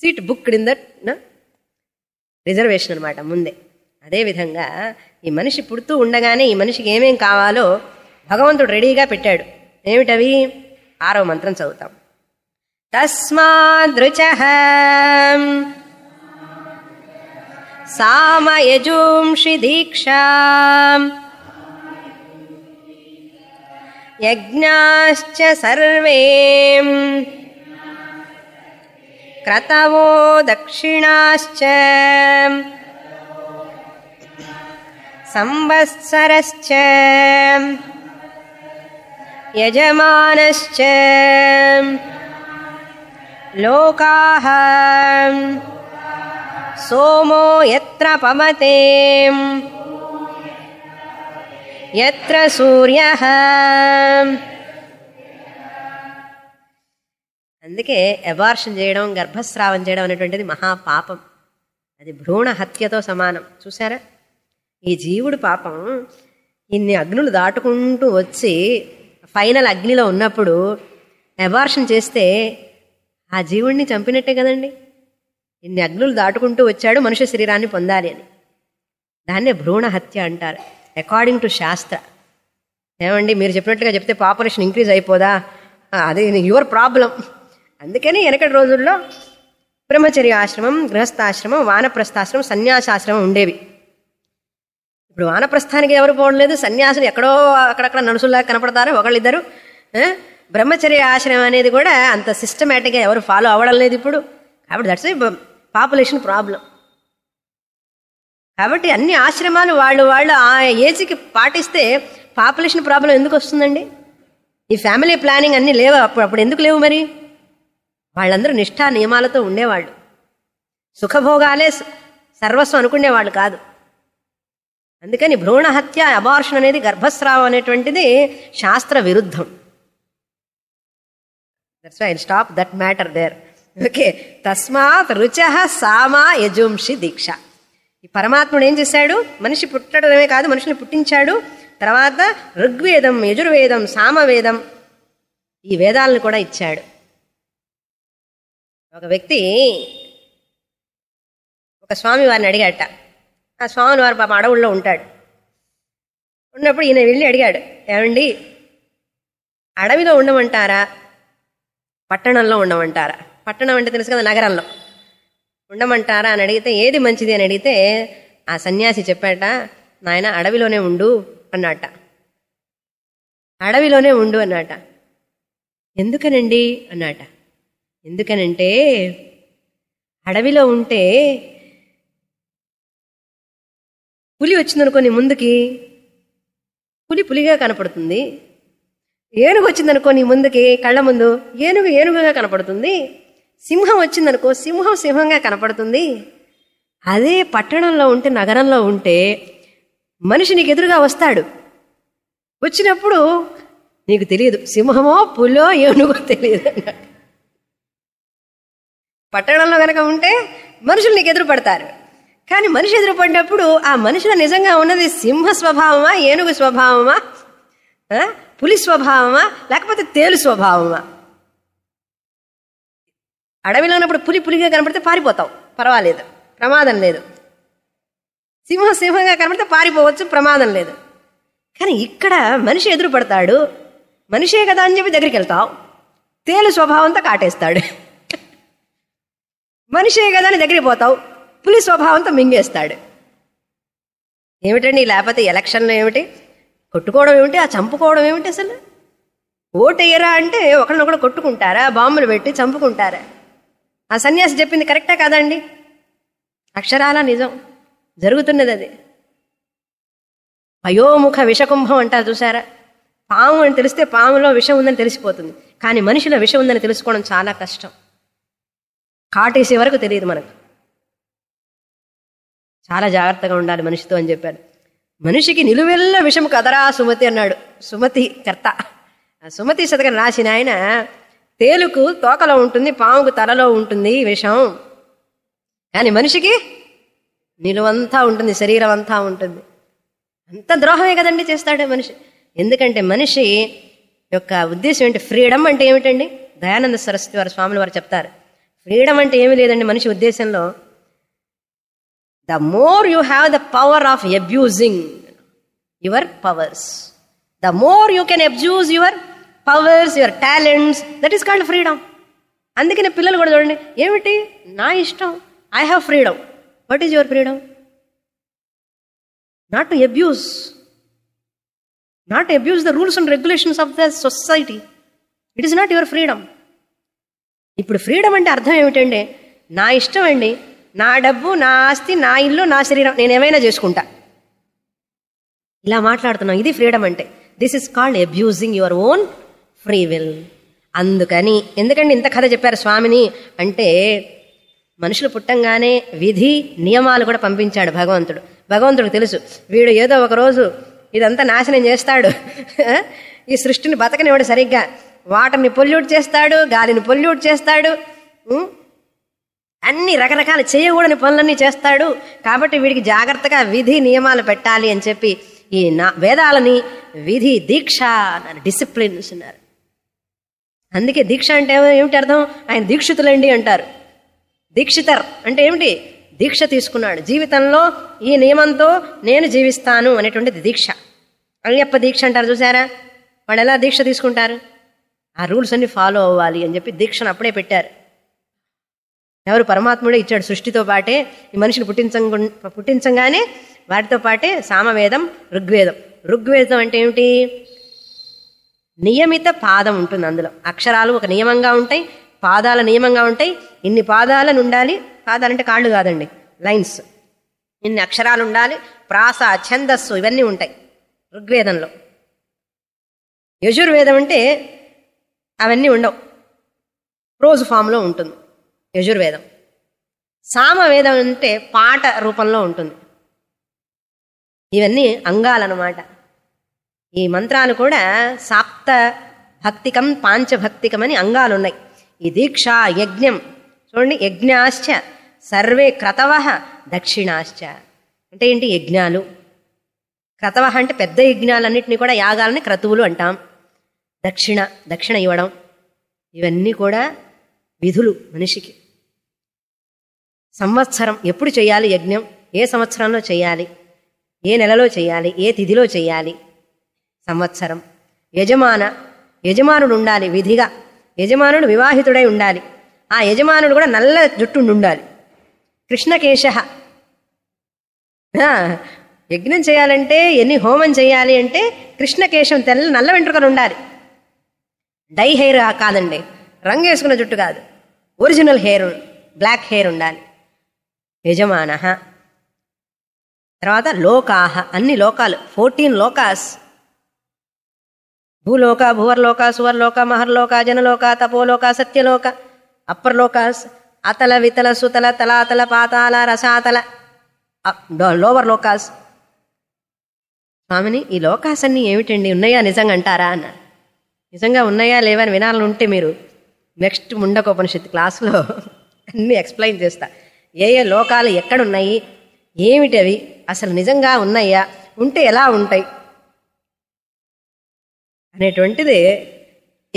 seat booked in that reservation అనమాట ముందే అదేవిధంగా ఈ మనిషి పుడుతూ ఉండగానే ఈ మనిషికి ఏమేం కావాలో భగవంతుడు రెడీగా పెట్టాడు ఏమిటవి ఆరో మంత్రం చదువుతాం తస్మాదృచ సామయజూంషి దీక్షా यज्ञाश्च सर्वे क्रतवो दक्षिणाश्च संवत्सरश्च यजमानश्च लोकाः सोमो यत्र पवते ఎత్ర సూర్య అందుకే అబార్షన్ చేయడం గర్భస్రావం చేయడం అనేటువంటిది మహాపాపం అది భ్రూణ హత్యతో సమానం చూసారా ఈ జీవుడు పాపం ఇన్ని అగ్నులు దాటుకుంటూ వచ్చి ఫైనల్ అగ్నిలో ఉన్నప్పుడు అబార్షన్ చేస్తే ఆ జీవుడిని చంపినట్టే కదండి ఇన్ని అగ్నులు దాటుకుంటూ వచ్చాడు మనుష్య శరీరాన్ని పొందాలి అని దాన్నే భ్రూణ హత్య అంటారు అకార్డింగ్ టు శాస్త్ర ఏమండి మీరు చెప్పినట్టుగా చెప్తే పాపులేషన్ ఇంక్రీజ్ అయిపోదా అది యువర్ ప్రాబ్లం అందుకని వెనకటి రోజుల్లో బ్రహ్మచర్య ఆశ్రమం గృహస్థాశ్రమం వానప్రస్థాశ్రమం సన్యాసాశ్రమం ఉండేవి ఇప్పుడు వానప్రస్థానికి ఎవరు లేదు సన్యాసులు ఎక్కడో అక్కడక్కడ నడుసులా కనపడతారు ఒకళ్ళిద్దరు బ్రహ్మచర్య ఆశ్రమం అనేది కూడా అంత సిస్టమేటిక్గా ఎవరు ఫాలో అవ్వడం లేదు ఇప్పుడు కాబట్టి దట్స్ పాపులేషన్ ప్రాబ్లం కాబట్టి అన్ని ఆశ్రమాలు వాళ్ళు వాళ్ళు ఆ ఏజ్కి పాటిస్తే పాపులేషన్ ప్రాబ్లం ఎందుకు వస్తుందండి ఈ ఫ్యామిలీ ప్లానింగ్ అన్నీ లేవు అప్పుడు అప్పుడు ఎందుకు లేవు మరి వాళ్ళందరూ నిష్ఠా నియమాలతో ఉండేవాళ్ళు సుఖభోగాలే సర్వస్వం అనుకునేవాళ్ళు కాదు అందుకని భ్రూణ హత్య అబార్షన్ అనేది గర్భస్రావం అనేటువంటిది శాస్త్ర విరుద్ధం that's I stop that matter there okay తస్మాత్ రుచ సామా యజుంషి దీక్ష ఈ పరమాత్ముడు ఏం చేశాడు మనిషి పుట్టడమే కాదు మనిషిని పుట్టించాడు తర్వాత ఋగ్వేదం యజుర్వేదం సామవేదం ఈ వేదాలను కూడా ఇచ్చాడు ఒక వ్యక్తి ఒక స్వామి వారిని అడిగాట ఆ స్వామి వారు పాప అడవుల్లో ఉంటాడు ఉన్నప్పుడు ఈయన వెళ్ళి అడిగాడు ఏమండి అడవిలో ఉండమంటారా పట్టణంలో ఉండమంటారా పట్టణం అంటే తెలుసు కదా నగరంలో ఉండమంటారా అని అడిగితే ఏది మంచిది అని అడిగితే ఆ సన్యాసి చెప్పాట నాయన అడవిలోనే ఉండు అన్నట అడవిలోనే ఉండు అన్నట ఎందుకనండి అన్నట ఎందుకనంటే అడవిలో ఉంటే పులి వచ్చిందనుకోని ముందుకి పులి పులిగా కనపడుతుంది ఏనుగు వచ్చిందనుకోని ముందుకి కళ్ళ ముందు ఏనుగు ఏనుగుగా కనపడుతుంది సింహం వచ్చిందనుకో సింహం సింహంగా కనపడుతుంది అదే పట్టణంలో ఉంటే నగరంలో ఉంటే మనిషి నీకు ఎదురుగా వస్తాడు వచ్చినప్పుడు నీకు తెలియదు సింహమో పులో ఏనుగో తెలియదు పట్టణంలో కనుక ఉంటే మనుషులు నీకు ఎదురు పడతారు కానీ మనిషి ఎదురు పడినప్పుడు ఆ మనిషిలో నిజంగా ఉన్నది సింహ స్వభావమా ఏనుగు స్వభావమా పులి స్వభావమా లేకపోతే తేలు స్వభావమా అడవిలో ఉన్నప్పుడు పులి పులిగా కనపడితే పారిపోతావు పర్వాలేదు ప్రమాదం లేదు సింహం సింహంగా కనబడితే పారిపోవచ్చు ప్రమాదం లేదు కానీ ఇక్కడ మనిషి ఎదురు పడతాడు మనిషే కదా అని చెప్పి దగ్గరికి వెళ్తావు తేలు స్వభావంతో కాటేస్తాడు మనిషే కదా అని దగ్గరికి పోతావు పులి స్వభావంతో మింగేస్తాడు ఏమిటండి లేకపోతే ఎలక్షన్లు ఏమిటి కొట్టుకోవడం ఏమిటి ఆ చంపుకోవడం ఏమిటి అసలు వేయరా అంటే ఒకరినొకరు కొట్టుకుంటారా బాంబులు పెట్టి చంపుకుంటారా ఆ సన్యాసి చెప్పింది కరెక్టా కాదండి అక్షరాల నిజం జరుగుతున్నది అది వయోముఖ విషకుంభం అంటారు చూసారా పాము అని తెలిస్తే పాములో విషం ఉందని తెలిసిపోతుంది కానీ మనిషిలో విషం ఉందని తెలుసుకోవడం చాలా కష్టం కాటేసే వరకు తెలియదు మనకు చాలా జాగ్రత్తగా ఉండాలి మనిషితో అని చెప్పాడు మనిషికి నిలువెల్ల విషము కదరా సుమతి అన్నాడు సుమతి కర్త సుమతి శతకం రాసిన ఆయన తేలుకు తోకలో ఉంటుంది పాముకు తలలో ఉంటుంది విషం కానీ మనిషికి నిలువంతా ఉంటుంది శరీరం అంతా ఉంటుంది అంత ద్రోహమే కదండి చేస్తాడు మనిషి ఎందుకంటే మనిషి యొక్క ఉద్దేశం ఏంటి ఫ్రీడమ్ అంటే ఏమిటండి దయానంద సరస్వతి వారు స్వాములు వారు చెప్తారు ఫ్రీడమ్ అంటే ఏమి లేదండి మనిషి ఉద్దేశంలో the more you have the power of abusing your powers the more you can abuse your powers your talents that is called freedom అందుకనే పిల్లలు కూడా చూడండి ఏమిటి నా ఇష్టం I have freedom what is your freedom not to abuse not abuse the rules and regulations of the society it is not your freedom ఇప్పుడు freedom అంటే అర్థం ఏమిటండి నా ఇష్టం అండి నా డబ్బు నా ఆస్తి నా ఇల్లు నా శరీరం నేను ఏమైనా చేసుకుంటా ఇలా మాట్లాడుతున్నాం ఇది ఫ్రీడమ్ అంటే this is called abusing your own free will అందుకని ఎందుకండి ఇంత కథ చెప్పారు స్వామిని అంటే మనుషులు పుట్టంగానే విధి నియమాలు కూడా పంపించాడు భగవంతుడు భగవంతుడు తెలుసు వీడు ఏదో ఒకరోజు ఇదంతా నాశనం చేస్తాడు ఈ సృష్టిని బతకనివాడు సరిగ్గా వాటర్ని పొల్యూట్ చేస్తాడు గాలిని పొల్యూట్ చేస్తాడు అన్ని రకరకాల చేయకూడని పనులన్నీ చేస్తాడు కాబట్టి వీడికి జాగ్రత్తగా విధి నియమాలు పెట్టాలి అని చెప్పి ఈ నా వేదాలని విధి దీక్ష అన్నారు డిసిప్లిన్స్ ఉన్నారు అందుకే దీక్ష అంటే ఏమిటి అర్థం ఆయన దీక్షితులండి అంటారు దీక్షితర్ అంటే ఏమిటి దీక్ష తీసుకున్నాడు జీవితంలో ఈ నియమంతో నేను జీవిస్తాను అనేటువంటిది దీక్ష అయ్యప్ప దీక్ష అంటారు చూసారా వాళ్ళు ఎలా దీక్ష తీసుకుంటారు ఆ రూల్స్ అన్ని ఫాలో అవ్వాలి అని చెప్పి దీక్షను అప్పుడే పెట్టారు ఎవరు పరమాత్ముడే ఇచ్చాడు సృష్టితో పాటే ఈ మనిషిని పుట్టించ పుట్టించంగానే వాటితో పాటే సామవేదం ఋగ్వేదం ఋగ్వేదం అంటే ఏమిటి నియమిత పాదం ఉంటుంది అందులో అక్షరాలు ఒక నియమంగా ఉంటాయి పాదాల నియమంగా ఉంటాయి ఇన్ని పాదాలను ఉండాలి పాదాలంటే కాళ్ళు కాదండి లైన్స్ ఇన్ని అక్షరాలు ఉండాలి ప్రాస ఛందస్సు ఇవన్నీ ఉంటాయి ఋగ్వేదంలో యజుర్వేదం అంటే అవన్నీ ఉండవు రోజు ఫామ్లో ఉంటుంది యజుర్వేదం సామవేదం అంటే పాట రూపంలో ఉంటుంది ఇవన్నీ అంగాలన్నమాట ఈ మంత్రాలు కూడా సాప్త భక్తికం పాంచభక్తికం అని అంగాలు ఉన్నాయి ఈ దీక్ష యజ్ఞం చూడండి యజ్ఞాశ్చ సర్వే క్రతవ దక్షిణాశ్చ అంటే ఏంటి యజ్ఞాలు క్రతవ అంటే పెద్ద యజ్ఞాలన్నింటినీ కూడా యాగాలని క్రతువులు అంటాం దక్షిణ దక్షిణ ఇవ్వడం ఇవన్నీ కూడా విధులు మనిషికి సంవత్సరం ఎప్పుడు చేయాలి యజ్ఞం ఏ సంవత్సరంలో చేయాలి ఏ నెలలో చేయాలి ఏ తిథిలో చేయాలి సంవత్సరం యజమాన యజమానుడు ఉండాలి విధిగా యజమానుడు వివాహితుడై ఉండాలి ఆ యజమానుడు కూడా నల్ల జుట్టు ఉండాలి కృష్ణకేశ యజ్ఞం చేయాలంటే ఎన్ని హోమం చేయాలి అంటే కృష్ణకేశం తెల్ల నల్ల వెంట్రుకలు ఉండాలి డై హెయిర్ కాదండి రంగు వేసుకున్న జుట్టు కాదు ఒరిజినల్ హెయిర్ బ్లాక్ హెయిర్ ఉండాలి యజమాన తర్వాత లోకాహ అన్ని లోకాలు ఫోర్టీన్ లోకాస్ భూలోక భూవర్లోక సువర్లోక మహర్లోక జనలోక తపోలోక సత్యలోక అప్పర్లోక అతల వితల సుతల తలాతల పాతాల రసాతల లోవర్ లోకాస్ స్వామిని ఈ లోకాస్ అన్నీ ఏమిటండి ఉన్నాయా నిజంగా అంటారా అన్న నిజంగా ఉన్నాయా లేవని వినాలని ఉంటే మీరు నెక్స్ట్ ముండకోపనిషత్తు క్లాస్లో అన్నీ ఎక్స్ప్లెయిన్ చేస్తా ఏ ఏ లోకాలు ఎక్కడున్నాయి ఏమిటవి అసలు నిజంగా ఉన్నాయా ఉంటే ఎలా ఉంటాయి అనేటువంటిది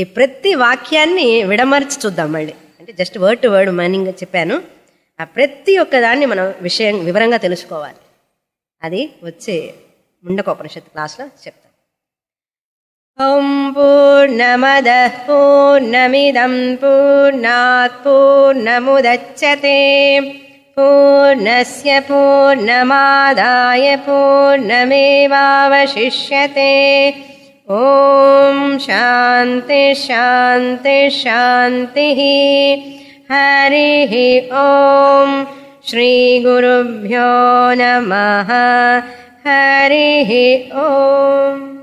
ఈ ప్రతి వాక్యాన్ని విడమర్చి చూద్దాం మళ్ళీ అంటే జస్ట్ వర్డ్ టు వర్డ్ మైనింగ్గా చెప్పాను ఆ ప్రతి ఒక్క దాన్ని మనం విషయం వివరంగా తెలుసుకోవాలి అది వచ్చే ముండకోపనిషత్ క్లాస్లో చెప్తాం ఓం పూర్ణమద పూర్ణమిదం పూర్ణాత్ పూర్ణముదచ్చతే పూర్ణస్య పూర్ణమాదాయ పూర్ణమేవాశిష్యతే ॐ शान्ति शान्ति शान्तिः हरिः ॐ श्रीगुरुभ्यो नमः हरिः ॐ